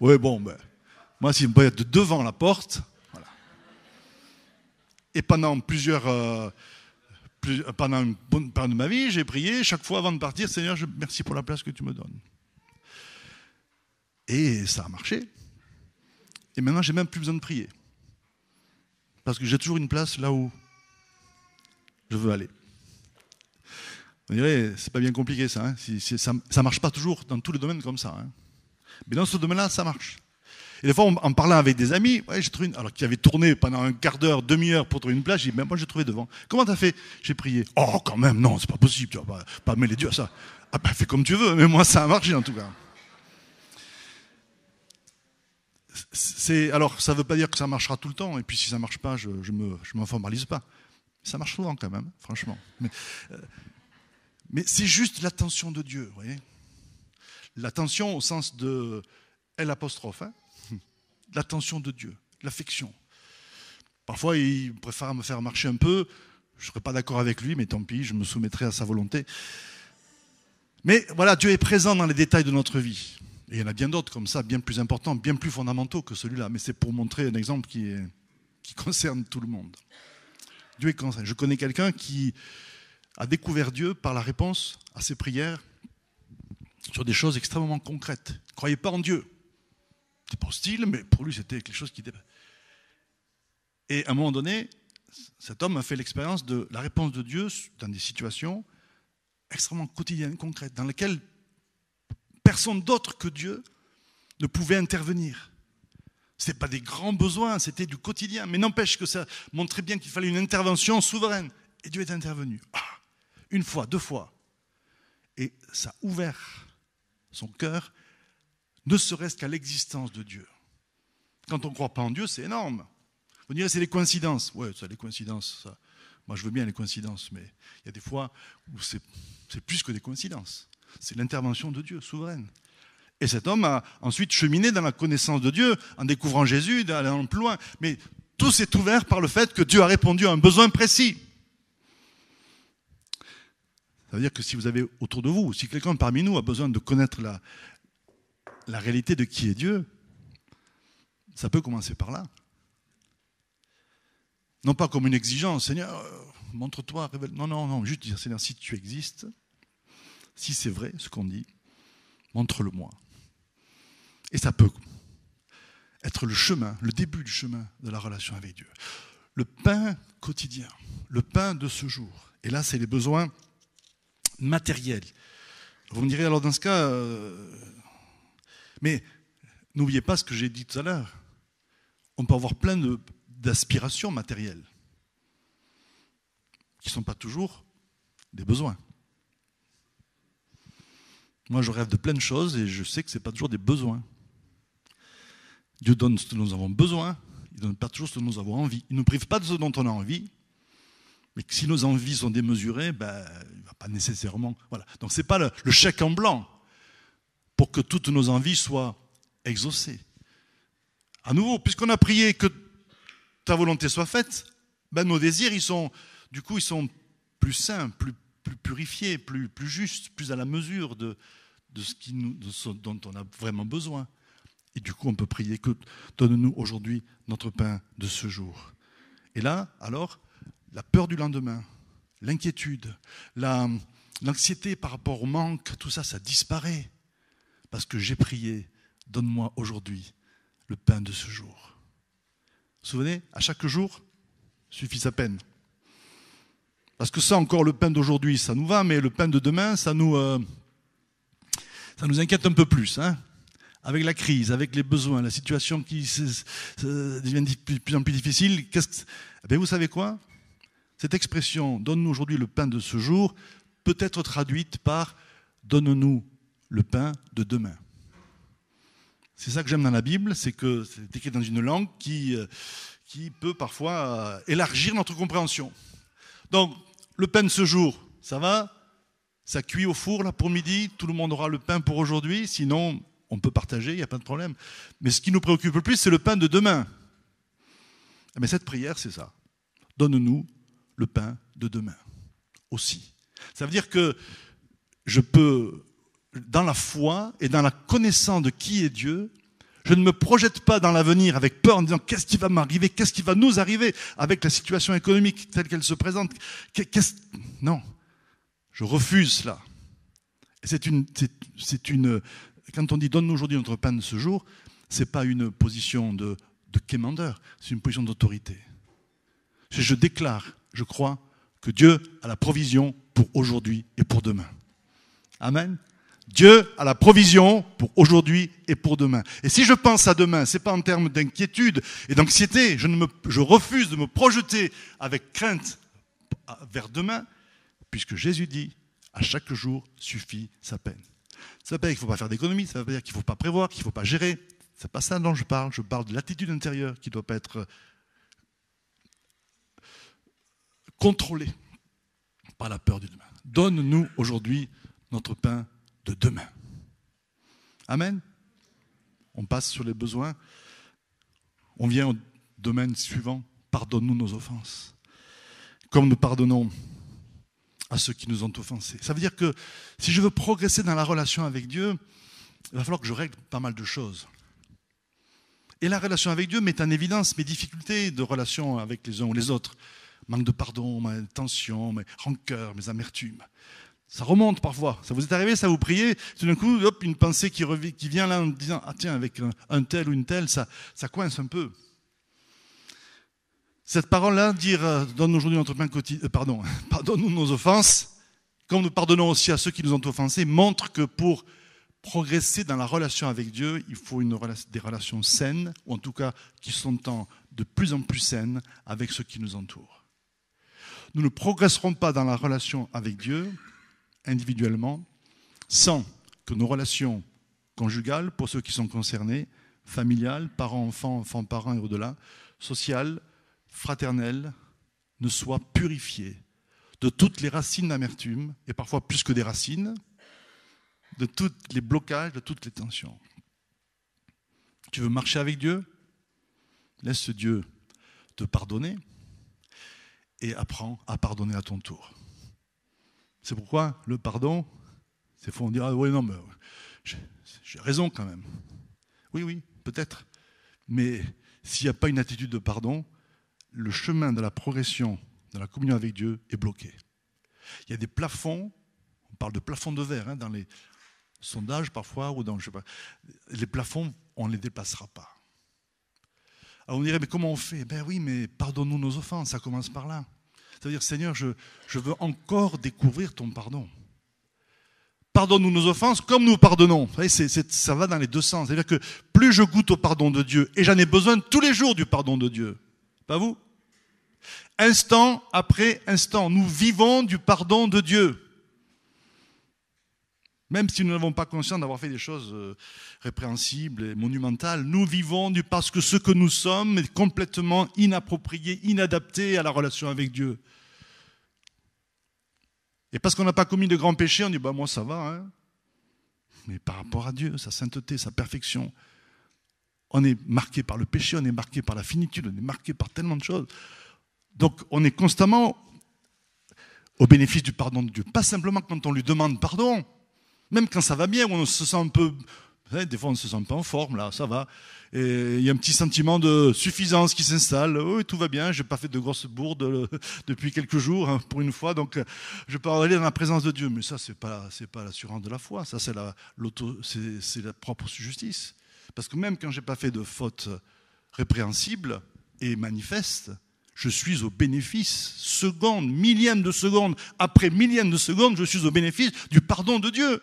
Oui, bon, ben, moi, je me être devant la porte, et pendant plusieurs... Euh, pendant une bonne part de ma vie, j'ai prié chaque fois avant de partir, Seigneur, je, merci pour la place que tu me donnes. Et ça a marché. Et maintenant, j'ai même plus besoin de prier. Parce que j'ai toujours une place là où je veux aller. On dirait, c'est pas bien compliqué ça. Hein. ça ne marche pas toujours dans tous les domaines comme ça. Hein. Mais dans ce domaine-là, ça marche. Et des fois, en parlant avec des amis, ouais, alors qui avaient tourné pendant un quart d'heure, demi-heure pour trouver une plage, j'ai dit, mais moi, j'ai trouvé devant. Comment t'as fait J'ai prié. Oh, quand même, non, c'est pas possible, tu vas pas, pas mêler Dieu à ça. Ah ben, fais comme tu veux, mais moi, ça a marché en tout cas. C'est, alors, ça ne veut pas dire que ça marchera tout le temps, et puis si ça marche pas, je ne je me, formalise pas. Ça marche souvent quand même, franchement. Mais, euh, mais c'est juste l'attention de Dieu, vous voyez L'attention au sens de apostrophe. hein l'attention de Dieu, l'affection. Parfois, il préfère me faire marcher un peu. Je ne serai pas d'accord avec lui, mais tant pis, je me soumettrai à sa volonté. Mais voilà, Dieu est présent dans les détails de notre vie. Et il y en a bien d'autres comme ça, bien plus importants, bien plus fondamentaux que celui-là. Mais c'est pour montrer un exemple qui, concerne tout le monde. Dieu est concerné. Je connais quelqu'un qui a découvert Dieu par la réponse à ses prières sur des choses extrêmement concrètes. Croyez pas en Dieu. C'était pas hostile, mais pour lui, c'était quelque chose qui. Et à un moment donné, cet homme a fait l'expérience de la réponse de Dieu dans des situations extrêmement quotidiennes, concrètes, dans lesquelles personne d'autre que Dieu ne pouvait intervenir. Ce n'était pas des grands besoins, c'était du quotidien. Mais n'empêche que ça montrait bien qu'il fallait une intervention souveraine. Et Dieu est intervenu. Ah, une fois, deux fois. Et ça a ouvert son cœur ne serait-ce qu'à l'existence de Dieu. Quand on ne croit pas en Dieu, c'est énorme. Vous direz, c'est des coïncidences. Oui, c'est des coïncidences. Ça. Moi, je veux bien les coïncidences, mais il y a des fois où c'est plus que des coïncidences. C'est l'intervention de Dieu, souveraine. Et cet homme a ensuite cheminé dans la connaissance de Dieu, en découvrant Jésus, en allant plus loin. Mais tout s'est ouvert par le fait que Dieu a répondu à un besoin précis. Ça veut dire que si vous avez autour de vous, si quelqu'un parmi nous a besoin de connaître la, la réalité de qui est Dieu, ça peut commencer par là. Non pas comme une exigence, Seigneur, euh, montre-toi, révèle. Non, non, non, juste dire, Seigneur, si tu existes, si c'est vrai ce qu'on dit, montre-le-moi. Et ça peut être le chemin, le début du chemin de la relation avec Dieu. Le pain quotidien, le pain de ce jour. Et là, c'est les besoins matériels. Vous me direz, alors dans ce cas, euh, mais n'oubliez pas ce que j'ai dit tout à l'heure. On peut avoir plein d'aspirations matérielles qui ne sont pas toujours des besoins. Moi, je rêve de plein de choses et je sais que ce n'est pas toujours des besoins. Dieu donne ce dont nous avons besoin, il ne donne pas toujours ce dont nous avons envie. Il ne nous prive pas de ce dont on a envie, mais si nos envies sont démesurées, ben, il ne va pas nécessairement. Voilà. Donc, ce n'est pas le chèque en blanc pour que toutes nos envies soient exaucées. À nouveau, puisqu'on a prié que ta volonté soit faite, ben nos désirs, ils sont, du coup, ils sont plus sains, plus, plus purifiés, plus, plus justes, plus à la mesure de, de ce, qui nous, dont on a vraiment besoin. Et du coup, on peut prier que donne-nous aujourd'hui notre pain de ce jour. Et là, alors, la peur du lendemain, l'inquiétude, l'anxiété par rapport au manque, tout ça, ça disparaît parce que j'ai prié, donne-moi aujourd'hui le pain de ce jour. Vous vous souvenez, à chaque jour suffit sa peine. Parce que ça encore, le pain d'aujourd'hui, ça nous va, mais le pain de demain, ça nous, euh, ça nous inquiète un peu plus. Hein. avec la crise, avec les besoins, la situation qui devient de plus en plus difficile, eh vous savez quoi Cette expression « donne-nous aujourd'hui le pain de ce jour » peut être traduite par « donne-nous le pain de demain. C'est ça que j'aime dans la Bible, c'est que c'est écrit dans une langue qui, euh, qui peut parfois euh, élargir notre compréhension. Donc, le pain de ce jour, ça va Ça cuit au four là pour midi Tout le monde aura le pain pour aujourd'hui Sinon, on peut partager, il n'y a pas de problème. Mais ce qui nous préoccupe le plus, c'est le pain de demain. Mais eh cette prière, c'est ça. Donne-nous le pain de demain aussi. Ça veut dire que je peux dans la foi et dans la connaissance de qui est Dieu, je ne me projette pas dans l'avenir avec peur en disant qu'est-ce qui va m'arriver, qu'est-ce qui va nous arriver avec la situation économique telle qu'elle se présente. Non, je refuse cela. C'est une, c'est, une, quand on dit donne-nous aujourd'hui notre pain de ce jour, c'est pas une position de, de quémandeur, c'est une position d'autorité. Je déclare, je crois que Dieu a la provision pour aujourd'hui et pour demain. Amen. Dieu a la provision pour aujourd'hui et pour demain. Et si je pense à demain, ce n'est pas en termes d'inquiétude et d'anxiété. Je, refuse de me projeter avec crainte vers demain, puisque Jésus dit à chaque jour suffit sa peine. Ça ne veut pas dire qu'il ne faut pas faire d'économie, ça veut pas dire qu'il ne faut pas prévoir, qu'il ne faut pas gérer. Ce n'est pas ça dont je parle. Je parle de l'attitude intérieure qui ne doit pas être contrôlée par la peur du demain. Donne-nous aujourd'hui notre pain de demain. Amen. On passe sur les besoins. On vient au domaine suivant. Pardonne-nous nos offenses. Comme nous pardonnons à ceux qui nous ont offensés. Ça veut dire que si je veux progresser dans la relation avec Dieu, il va falloir que je règle pas mal de choses. Et la relation avec Dieu met en évidence mes difficultés de relation avec les uns ou les autres. Manque de pardon, ma tension, mes rancœurs, mes amertumes. Ça remonte parfois. Ça vous est arrivé, ça vous priez, tout d'un coup, hop, une pensée qui, revient, qui vient là en disant Ah, tiens, avec un, tel ou une telle, ça, ça coince un peu. Cette parole-là, dire euh, Donne aujourd'hui notre quotidien, euh, pardon, pardonne-nous nos offenses, comme nous pardonnons aussi à ceux qui nous ont offensés, montre que pour progresser dans la relation avec Dieu, il faut une, des relations saines, ou en tout cas qui sont en, de plus en plus saines avec ceux qui nous entourent. Nous ne progresserons pas dans la relation avec Dieu individuellement, sans que nos relations conjugales, pour ceux qui sont concernés, familiales, parents-enfants, enfants-parents et au-delà, sociales, fraternelles, ne soient purifiées de toutes les racines d'amertume, et parfois plus que des racines, de tous les blocages, de toutes les tensions. Tu veux marcher avec Dieu Laisse Dieu te pardonner et apprends à pardonner à ton tour. C'est pourquoi le pardon, c'est faux. on dirait, oui, non, mais j'ai raison quand même. Oui, oui, peut-être. Mais s'il n'y a pas une attitude de pardon, le chemin de la progression, de la communion avec Dieu est bloqué. Il y a des plafonds, on parle de plafonds de verre hein, dans les sondages parfois, ou dans, je sais pas, les plafonds, on ne les dépassera pas. Alors on dirait, mais comment on fait eh Ben oui, mais pardonne-nous nos offenses, ça commence par là. C'est-à-dire, Seigneur, je, je veux encore découvrir ton pardon. Pardonne-nous nos offenses comme nous pardonnons. Vous voyez, ça va dans les deux sens. C'est-à-dire que plus je goûte au pardon de Dieu, et j'en ai besoin tous les jours du pardon de Dieu, pas vous Instant après instant, nous vivons du pardon de Dieu. Même si nous n'avons pas conscience d'avoir fait des choses euh, répréhensibles et monumentales, nous vivons du parce que ce que nous sommes est complètement inapproprié, inadapté à la relation avec Dieu. Et parce qu'on n'a pas commis de grands péchés, on dit bah moi ça va. Hein. Mais par rapport à Dieu, sa sainteté, sa perfection, on est marqué par le péché, on est marqué par la finitude, on est marqué par tellement de choses. Donc on est constamment au bénéfice du pardon de Dieu. Pas simplement quand on lui demande pardon, même quand ça va bien, on se sent un peu. des fois, on ne se sent pas en forme, là, ça va. Et il y a un petit sentiment de suffisance qui s'installe. Oui, tout va bien, je n'ai pas fait de grosses bourdes euh, depuis quelques jours, hein, pour une fois. Donc, euh, je peux aller dans la présence de Dieu. Mais ça, ce n'est pas, pas l'assurance de la foi. Ça, c'est la, la propre justice. Parce que même quand je n'ai pas fait de faute répréhensible et manifeste, je suis au bénéfice, seconde, millième de seconde, après millième de seconde, je suis au bénéfice du pardon de Dieu.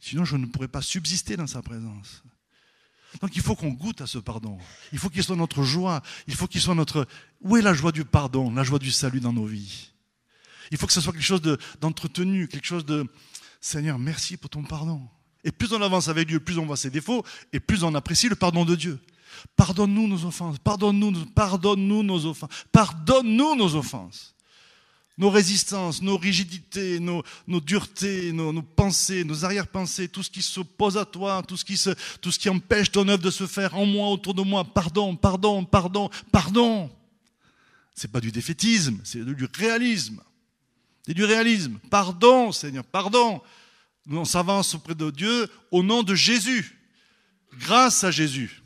Sinon, je ne pourrais pas subsister dans sa présence. Donc il faut qu'on goûte à ce pardon. Il faut qu'il soit notre joie. Il faut qu'il soit notre... Où est la joie du pardon, la joie du salut dans nos vies Il faut que ce soit quelque chose d'entretenu, quelque chose de... Seigneur, merci pour ton pardon. Et plus on avance avec Dieu, plus on voit ses défauts, et plus on apprécie le pardon de Dieu. Pardonne-nous nos offenses, pardonne-nous pardonne -nous nos offenses, nous pardonne nous nos offenses. Nos résistances, nos rigidités, nos, duretés, nos, pensées, nos arrière-pensées, tout ce qui s'oppose à toi, tout ce, qui empêche ton œuvre de se faire en moi, autour de moi, pardon, pardon, pardon, pardon. C'est pas du défaitisme, c'est du réalisme. C'est du réalisme. Pardon, Seigneur, pardon. Nous, on s'avance auprès de Dieu au nom de Jésus, grâce à Jésus.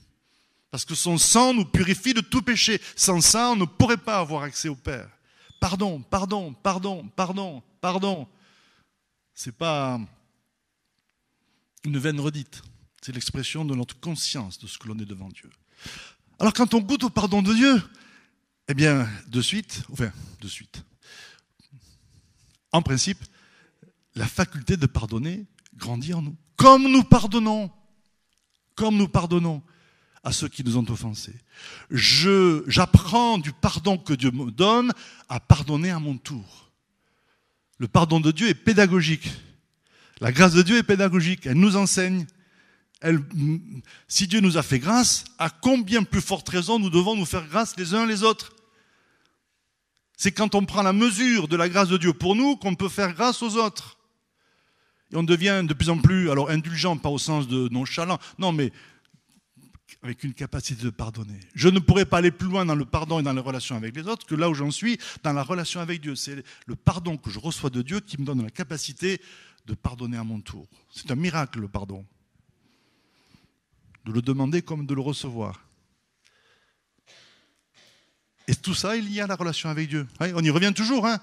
Parce que son sang nous purifie de tout péché. Sans ça, on ne pourrait pas avoir accès au Père. Pardon, pardon, pardon, pardon, pardon. C'est pas une veine redite. C'est l'expression de notre conscience de ce que l'on est devant Dieu. Alors quand on goûte au pardon de Dieu, eh bien, de suite, enfin, de suite, en principe, la faculté de pardonner grandit en nous. Comme nous pardonnons, comme nous pardonnons à ceux qui nous ont offensés. Je, j'apprends du pardon que Dieu me donne à pardonner à mon tour. Le pardon de Dieu est pédagogique. La grâce de Dieu est pédagogique. Elle nous enseigne. Elle, si Dieu nous a fait grâce, à combien plus forte raison nous devons nous faire grâce les uns les autres C'est quand on prend la mesure de la grâce de Dieu pour nous qu'on peut faire grâce aux autres. Et on devient de plus en plus, alors indulgent, pas au sens de nonchalant, non, mais avec une capacité de pardonner. Je ne pourrais pas aller plus loin dans le pardon et dans les relations avec les autres que là où j'en suis dans la relation avec Dieu. C'est le pardon que je reçois de Dieu qui me donne la capacité de pardonner à mon tour. C'est un miracle le pardon. De le demander comme de le recevoir. Et tout ça il y a la relation avec Dieu. Hein, on y revient toujours. Hein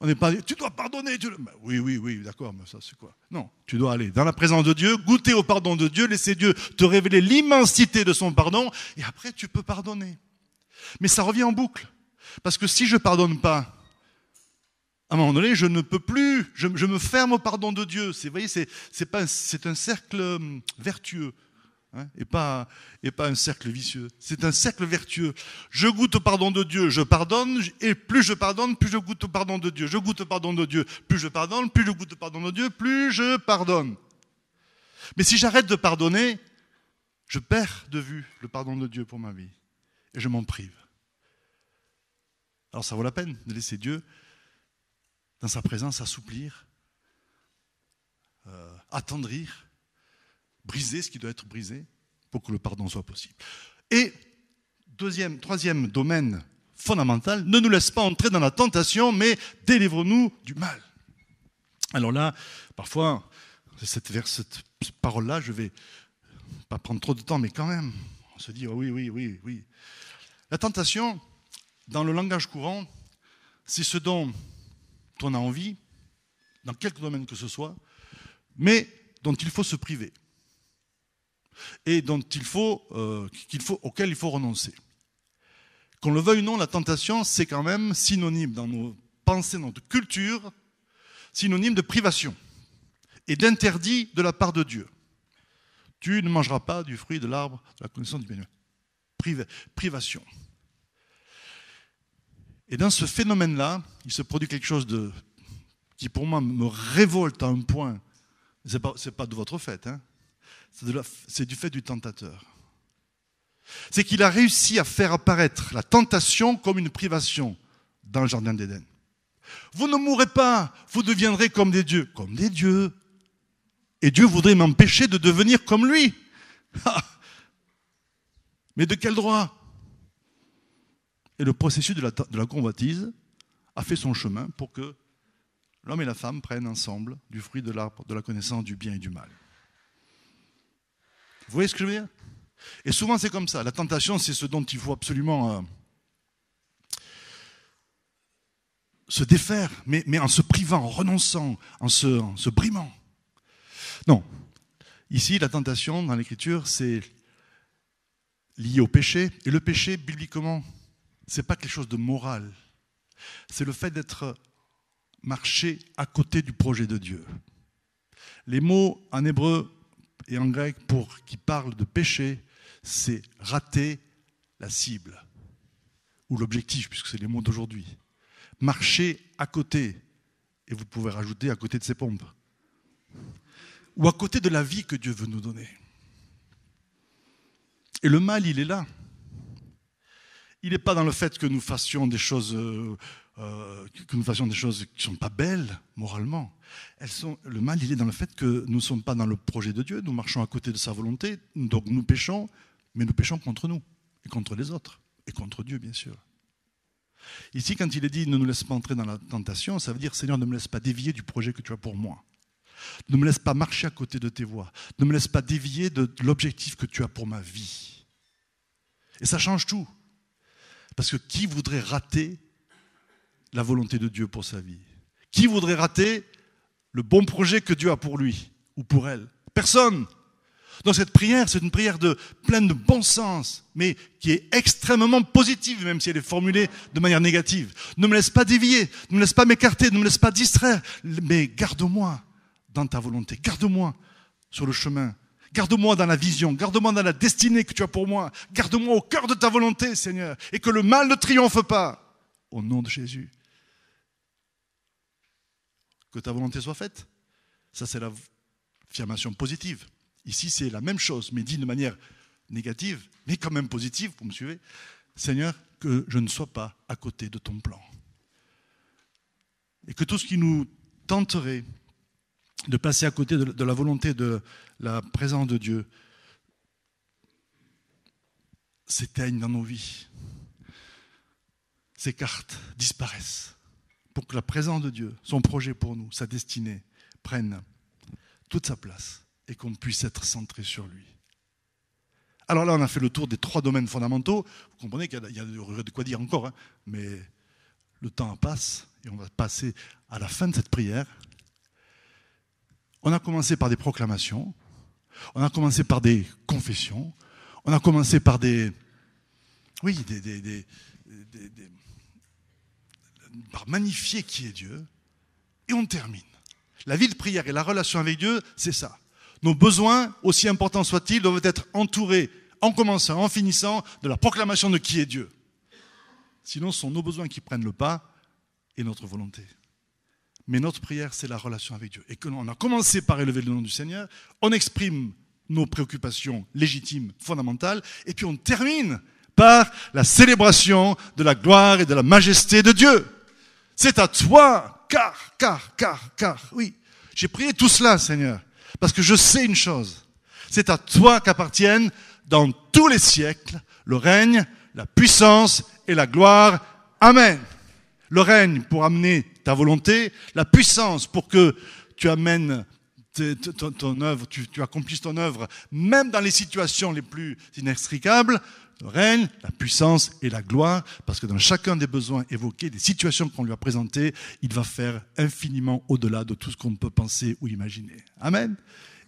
on n'est pas tu dois pardonner. oui, oui, oui, d'accord, mais ça c'est quoi Non, tu dois aller dans la présence de Dieu, goûter au pardon de Dieu, laisser Dieu te révéler l'immensité de son pardon, et après tu peux pardonner. Mais ça revient en boucle. Parce que si je ne pardonne pas, à un moment donné, je ne peux plus, je, je me ferme au pardon de Dieu. Vous voyez, c'est un cercle hum, vertueux. Hein, et, pas, et pas un cercle vicieux. C'est un cercle vertueux. Je goûte au pardon de Dieu, je pardonne, et plus je pardonne, plus je goûte au pardon de Dieu. Je goûte au pardon de Dieu, plus je pardonne, plus je goûte au pardon de Dieu, plus je pardonne. Mais si j'arrête de pardonner, je perds de vue le pardon de Dieu pour ma vie, et je m'en prive. Alors ça vaut la peine de laisser Dieu, dans sa présence, assouplir, euh, attendrir, briser ce qui doit être brisé pour que le pardon soit possible. Et deuxième, troisième domaine fondamental, ne nous laisse pas entrer dans la tentation, mais délivre-nous du mal. Alors là, parfois, cette, cette parole-là, je vais pas prendre trop de temps, mais quand même, on se dit, oh oui, oui, oui, oui. La tentation, dans le langage courant, c'est ce dont on a envie, dans quelque domaine que ce soit, mais dont il faut se priver et dont il euh, faut, auquel il faut renoncer. Qu'on le veuille ou non, la tentation, c'est quand même synonyme dans nos pensées, dans notre culture, synonyme de privation et d'interdit de la part de Dieu. Tu ne mangeras pas du fruit de l'arbre de la connaissance du bien Privation. Et dans ce phénomène-là, il se produit quelque chose de, qui pour moi me révolte à un point. Ce n'est pas, pas, de votre fait, hein, c'est du fait du tentateur. C'est qu'il a réussi à faire apparaître la tentation comme une privation dans le Jardin d'Éden. Vous ne mourrez pas, vous deviendrez comme des dieux. Comme des dieux. Et Dieu voudrait m'empêcher de devenir comme lui. Mais de quel droit Et le processus de la, convoitise a fait son chemin pour que l'homme et la femme prennent ensemble du fruit de l'arbre de la connaissance du bien et du mal. Vous voyez ce que je veux dire Et souvent c'est comme ça. La tentation, c'est ce dont il faut absolument euh, se défaire, mais, en se privant, en renonçant, en se, brimant. Non. Ici, la tentation dans l'Écriture, c'est lié au péché. Et le péché, bibliquement, c'est pas quelque chose de moral. C'est le fait d'être marché à côté du projet de Dieu. Les mots en hébreu et en grec, pour qui parle de péché, c'est rater la cible ou l'objectif, puisque c'est les mots d'aujourd'hui. Marcher à côté, et vous pouvez rajouter à côté de ses pompes, ou à côté de la vie que Dieu veut nous donner. Et le mal, il est là. Il n'est pas dans le fait que nous fassions des choses euh, euh, que nous fassions des choses qui ne sont pas belles moralement. le mal, il est dans le fait que nous ne sommes pas dans le projet de Dieu, nous marchons à côté de sa volonté, donc nous péchons, mais nous péchons contre nous, et contre les autres, et contre Dieu, bien sûr. Ici, quand il est dit ne nous laisse pas entrer dans la tentation, ça veut dire Seigneur, ne me laisse pas dévier du projet que tu as pour moi. Ne me laisse pas marcher à côté de tes voies. Ne me laisse pas dévier de l'objectif que tu as pour ma vie. Et ça change tout. Parce que qui voudrait rater la volonté de Dieu pour sa vie Qui voudrait rater le bon projet que Dieu a pour lui ou pour elle Personne. Dans cette prière, c'est une prière de, pleine de bon sens, mais qui est extrêmement positive, même si elle est formulée de manière négative. Ne me laisse pas dévier, ne me laisse pas m'écarter, ne me laisse pas distraire, mais garde-moi dans ta volonté, garde-moi sur le chemin, garde-moi dans la vision, garde-moi dans la destinée que tu as pour moi, garde-moi au cœur de ta volonté, Seigneur, et que le mal ne triomphe pas. Au nom de Jésus que ta volonté soit faite. Ça, c'est l'affirmation positive. Ici, c'est la même chose, mais dit de manière négative, mais quand même positive, vous me suivez. Seigneur, que je ne sois pas à côté de ton plan. Et que tout ce qui nous tenterait de passer à côté de la volonté de la présence de Dieu s'éteigne dans nos vies. S'écarte, disparaissent pour que la présence de Dieu, son projet pour nous, sa destinée, prenne toute sa place et qu'on puisse être centré sur lui. Alors là, on a fait le tour des trois domaines fondamentaux. Vous comprenez qu'il y, a de quoi dire encore, hein. mais le temps passe et on va passer à la fin de cette prière. On a commencé par des proclamations, on a commencé par des confessions, on a commencé par des... Oui, des par magnifier qui est Dieu, et on termine. La vie de prière et la relation avec Dieu, c'est ça. Nos besoins, aussi importants soient-ils, doivent être entourés, en commençant, en finissant, de la proclamation de qui est Dieu. Sinon, ce sont nos besoins qui prennent le pas et notre volonté. Mais notre prière, c'est la relation avec Dieu. Et que on a commencé par élever le nom du Seigneur, on exprime nos préoccupations légitimes, fondamentales, et puis on termine par la célébration de la gloire et de la majesté de Dieu. C'est à toi, car, car, car, car. Oui, j'ai prié tout cela, Seigneur, parce que je sais une chose. C'est à toi qu'appartiennent dans tous les siècles le règne, la puissance et la gloire. Amen. Le règne pour amener ta volonté, la puissance pour que tu amènes ton, œuvre, tu, accomplis ton œuvre, même dans les situations les plus inextricables, le règne, la puissance et la gloire, parce que dans chacun des besoins évoqués, des situations qu'on lui a présentées, il va faire infiniment au-delà de tout ce qu'on peut penser ou imaginer. Amen.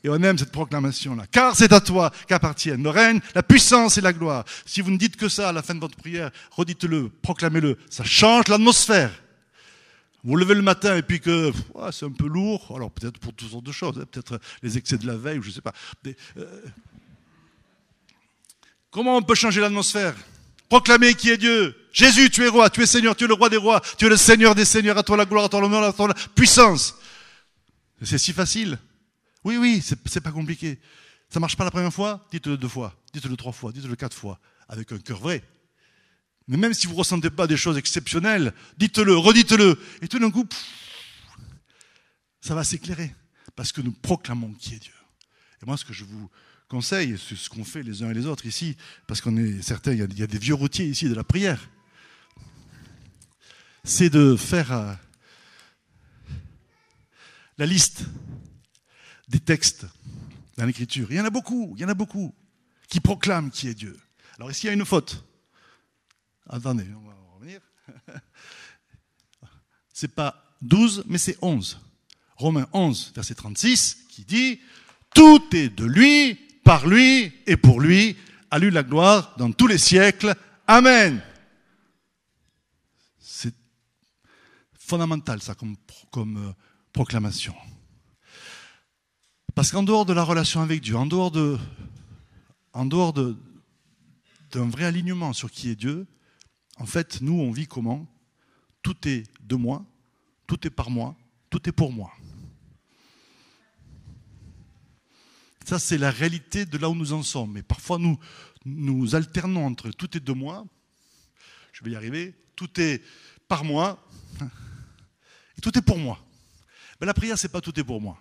Et on aime cette proclamation-là. Car c'est à toi qu'appartiennent le règne, la puissance et la gloire. Si vous ne dites que ça à la fin de votre prière, redites-le, proclamez-le. Ça change l'atmosphère vous levez le matin et puis que ah, c'est un peu lourd, alors peut-être pour toutes sortes de choses, hein, peut-être euh, les excès de la veille, ou je ne sais pas. Euh, comment on peut changer l'atmosphère Proclamer qui est Dieu. Jésus, tu es roi, tu es Seigneur, tu es le roi des rois, tu es le Seigneur des seigneurs, à toi la gloire, à toi l'honneur, à toi la puissance. C'est si facile. Oui, oui, c'est pas compliqué. Ça marche pas la première fois Dites-le deux fois, dites-le trois fois, dites-le quatre fois, avec un cœur vrai, mais même si vous ne ressentez pas des choses exceptionnelles, dites-le, redites-le. Et tout d'un coup, ça va s'éclairer. Parce que nous proclamons qui est Dieu. Et moi, ce que je vous conseille, c'est ce qu'on fait les uns et les autres ici, parce qu'on est certains, il y, a, des vieux routiers ici de la prière, c'est de faire euh, la liste des textes dans l'Écriture. Il y en a beaucoup, il y en a beaucoup qui proclament qui est Dieu. Alors ici, il y a une faute. Attendez, on va revenir. C'est pas 12, mais c'est 11. Romains 11, verset 36, qui dit Tout est de lui, par lui et pour lui, à lui la gloire dans tous les siècles. Amen. C'est fondamental, ça, comme, euh, proclamation. Parce qu'en dehors de la relation avec Dieu, en dehors de, en dehors de, d'un vrai alignement sur qui est Dieu, en fait, nous, on vit comment Tout est de moi, tout est par moi, tout est pour moi. Ça, c'est la réalité de là où nous en sommes. Mais parfois, nous, nous alternons entre tout est de moi, je vais y arriver, tout est par moi, et tout est pour moi. Mais la prière, n'est pas tout est pour moi.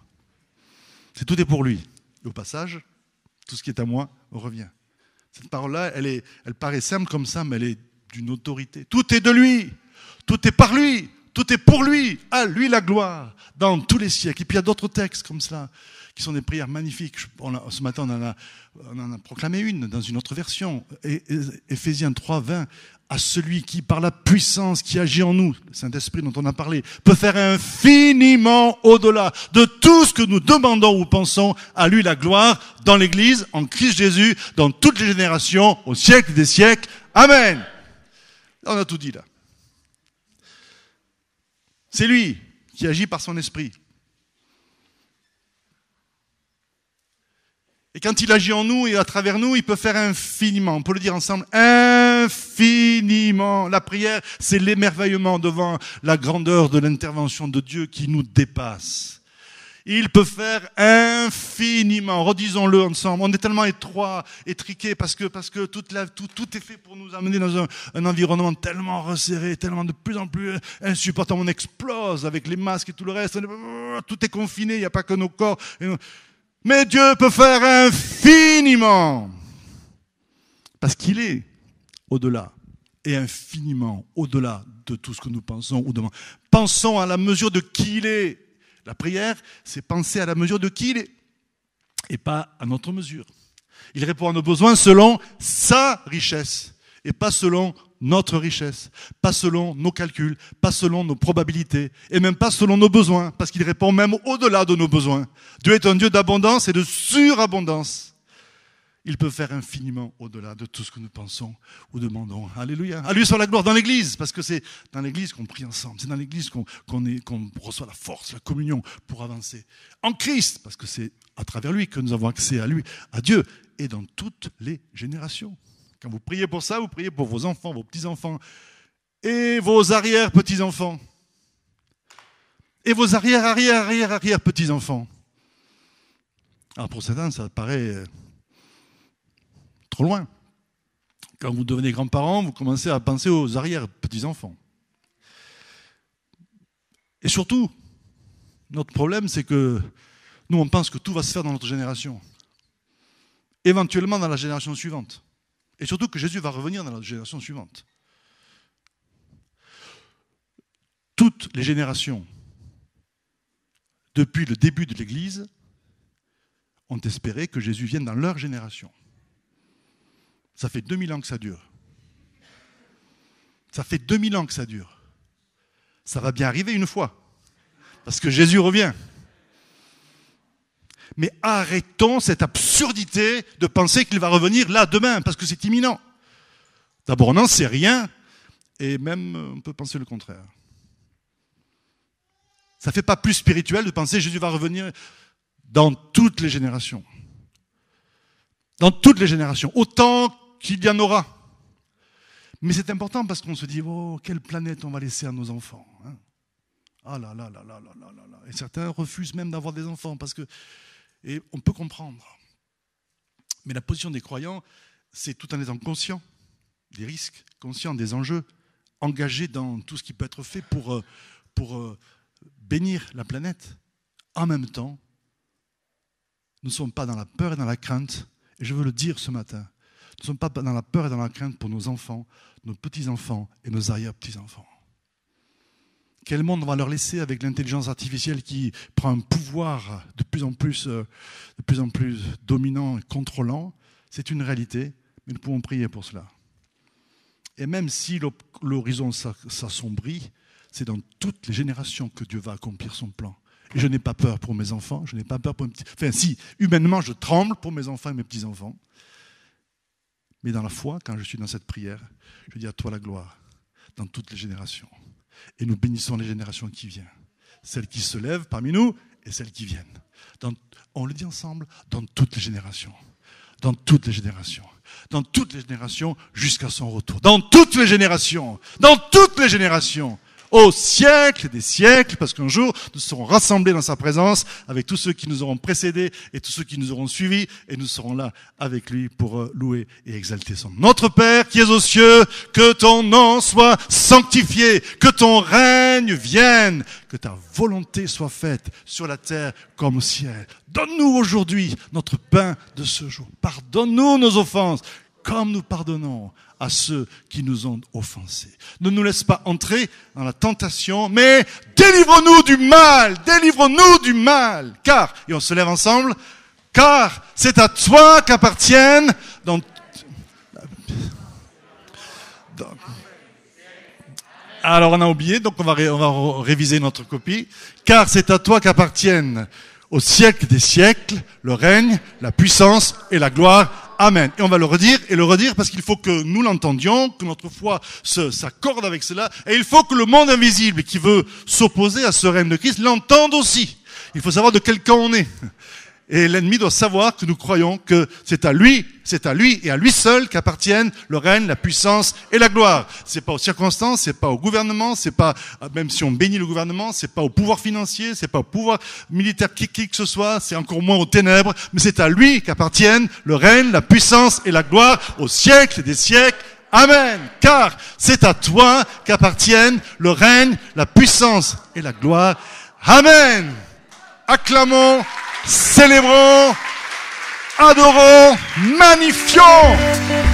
C'est tout est pour lui. Et au passage, tout ce qui est à moi revient. Cette parole-là, elle, elle paraît simple comme ça, mais elle est d'une autorité. Tout est de lui, tout est par lui, tout est pour lui, à lui la gloire, dans tous les siècles. Et puis il y a d'autres textes comme cela, qui sont des prières magnifiques. ce matin, on en, a, proclamé une dans une autre version. Ephésiens Éphésiens 3, 20, à celui qui, par la puissance qui agit en nous, le Saint-Esprit dont on a parlé, peut faire infiniment au-delà de tout ce que nous demandons ou pensons, à lui la gloire, dans l'Église, en Christ Jésus, dans toutes les générations, au siècle des siècles. Amen. Ah, on a tout dit là. C'est lui qui agit par son esprit. Et quand il agit en nous et à travers nous, il peut faire infiniment. On peut le dire ensemble, infiniment. La prière, c'est l'émerveillement devant la grandeur de l'intervention de Dieu qui nous dépasse. Il peut faire infiniment. Redisons-le ensemble. On est tellement étroit, étriqué, parce que, parce que tout, tout, est fait pour nous amener dans un, environnement tellement resserré, tellement de plus en plus insupportable. On explose avec les masques et tout le reste. Tout est confiné. Il n'y a pas que nos corps. Mais Dieu peut faire infiniment. Parce qu'il est au-delà et infiniment au-delà de tout ce que nous pensons ou demandons. Pensons à la mesure de qui il est la prière, c'est penser à la mesure de qui il est et pas à notre mesure. Il répond à nos besoins selon sa richesse et pas selon notre richesse, pas selon nos calculs, pas selon nos probabilités et même pas selon nos besoins, parce qu'il répond même au-delà de nos besoins. Dieu est un Dieu d'abondance et de surabondance. Il peut faire infiniment au-delà de tout ce que nous pensons ou demandons. Alléluia. À lui soit la gloire dans l'Église, parce que c'est dans l'Église qu'on prie ensemble. C'est dans l'Église qu'on reçoit la force, la communion pour avancer. En Christ, parce que c'est à travers lui que nous avons accès à lui, à Dieu, et dans toutes les générations. Quand vous priez pour ça, vous priez pour vos enfants, vos petits-enfants, et vos arrière-petits-enfants, et vos arrière-arrière-arrière-arrière-petits-enfants. Alors ah, pour certains, ça paraît euh, trop loin. Quand vous devenez grands-parents, vous commencez à penser aux arrière-petits-enfants. Et surtout, notre problème, c'est que nous, on pense que tout va se faire dans notre génération, éventuellement dans la génération suivante. Et surtout que Jésus va revenir dans la génération suivante. Toutes les générations, depuis le début de l'Église, ont espéré que Jésus vienne dans leur génération. Ça fait 2000 ans que ça dure. Ça fait 2000 ans que ça dure. Ça va bien arriver une fois, parce que Jésus revient. Mais arrêtons cette absurdité de penser qu'il va revenir là demain, parce que c'est imminent. D'abord, on n'en sait rien, et même on peut penser le contraire. Ça ne fait pas plus spirituel de penser que Jésus va revenir dans toutes les générations. Dans toutes les générations. Autant qu'il y en aura. Mais c'est important parce qu'on se dit, oh, quelle planète on va laisser à nos enfants. Hein. ah là là là là là là là Et certains refusent même d'avoir des enfants parce que. Et on peut comprendre. Mais la position des croyants, c'est tout en étant conscient des risques, conscient des enjeux, engagé dans tout ce qui peut être fait pour, euh, pour euh, bénir la planète. En même temps, nous ne sommes pas dans la peur et dans la crainte. Et je veux le dire ce matin, nous ne sommes pas dans la peur et dans la crainte pour nos enfants, nos petits-enfants et nos arrière-petits-enfants. Quel monde on va leur laisser avec l'intelligence artificielle qui prend un pouvoir de plus en plus, euh, de plus, en plus dominant et contrôlant C'est une réalité, mais nous pouvons prier pour cela. Et même si l'horizon s'assombrit, c'est dans toutes les générations que Dieu va accomplir son plan. Et je n'ai pas peur pour mes enfants, je n'ai pas peur pour mes petits. Enfin, si, humainement, je tremble pour mes enfants et mes petits-enfants, mais dans la foi, quand je suis dans cette prière, je dis à toi la gloire, dans toutes les générations. Et nous bénissons les générations qui viennent, celles qui se lèvent parmi nous et celles qui viennent. on le dit ensemble, dans toutes les générations. Dans toutes les générations. Dans toutes les générations jusqu'à son retour. Dans toutes les générations. Dans toutes les générations au siècle des siècles, parce qu'un jour, nous serons rassemblés dans sa présence avec tous ceux qui nous auront précédés et tous ceux qui nous auront suivis, et nous serons là avec lui pour euh, louer et exalter son nom. Notre Père qui es aux cieux, que ton nom soit sanctifié, que ton règne vienne, que ta volonté soit faite sur la terre comme au ciel. Donne-nous aujourd'hui notre pain de ce jour. Pardonne-nous nos offenses, comme nous pardonnons à ceux qui nous ont offensés. Ne nous laisse pas entrer dans la tentation, mais délivre-nous du mal, délivre-nous du mal, car, et on se lève ensemble, car c'est à toi qu'appartiennent alors on a oublié, donc on va, on va réviser notre copie. Car c'est à toi qu'appartiennent au siècle des siècles le règne, la puissance et la gloire Amen. Et on va le redire et le redire parce qu'il faut que nous l'entendions, que notre foi s'accorde avec cela, et il faut que le monde invisible qui veut s'opposer à ce règne de Christ l'entende aussi. Il faut savoir de quel camp on est. Et l'ennemi doit savoir que nous croyons que c'est à lui, c'est à lui et à lui seul qu'appartiennent le règne, la puissance et la gloire. C'est pas aux circonstances, c'est pas au gouvernement, c'est pas, ah, même si on bénit le gouvernement, c'est pas au pouvoir financier, c'est pas au pouvoir militaire qui, qui que ce soit, c'est encore moins aux ténèbres, mais c'est à lui qu'appartiennent le règne, la puissance et la gloire au siècle des siècles. Amen. Car c'est à toi qu'appartiennent le règne, la puissance et la gloire. Amen. Acclamons Célébrons, adorons, magnifions.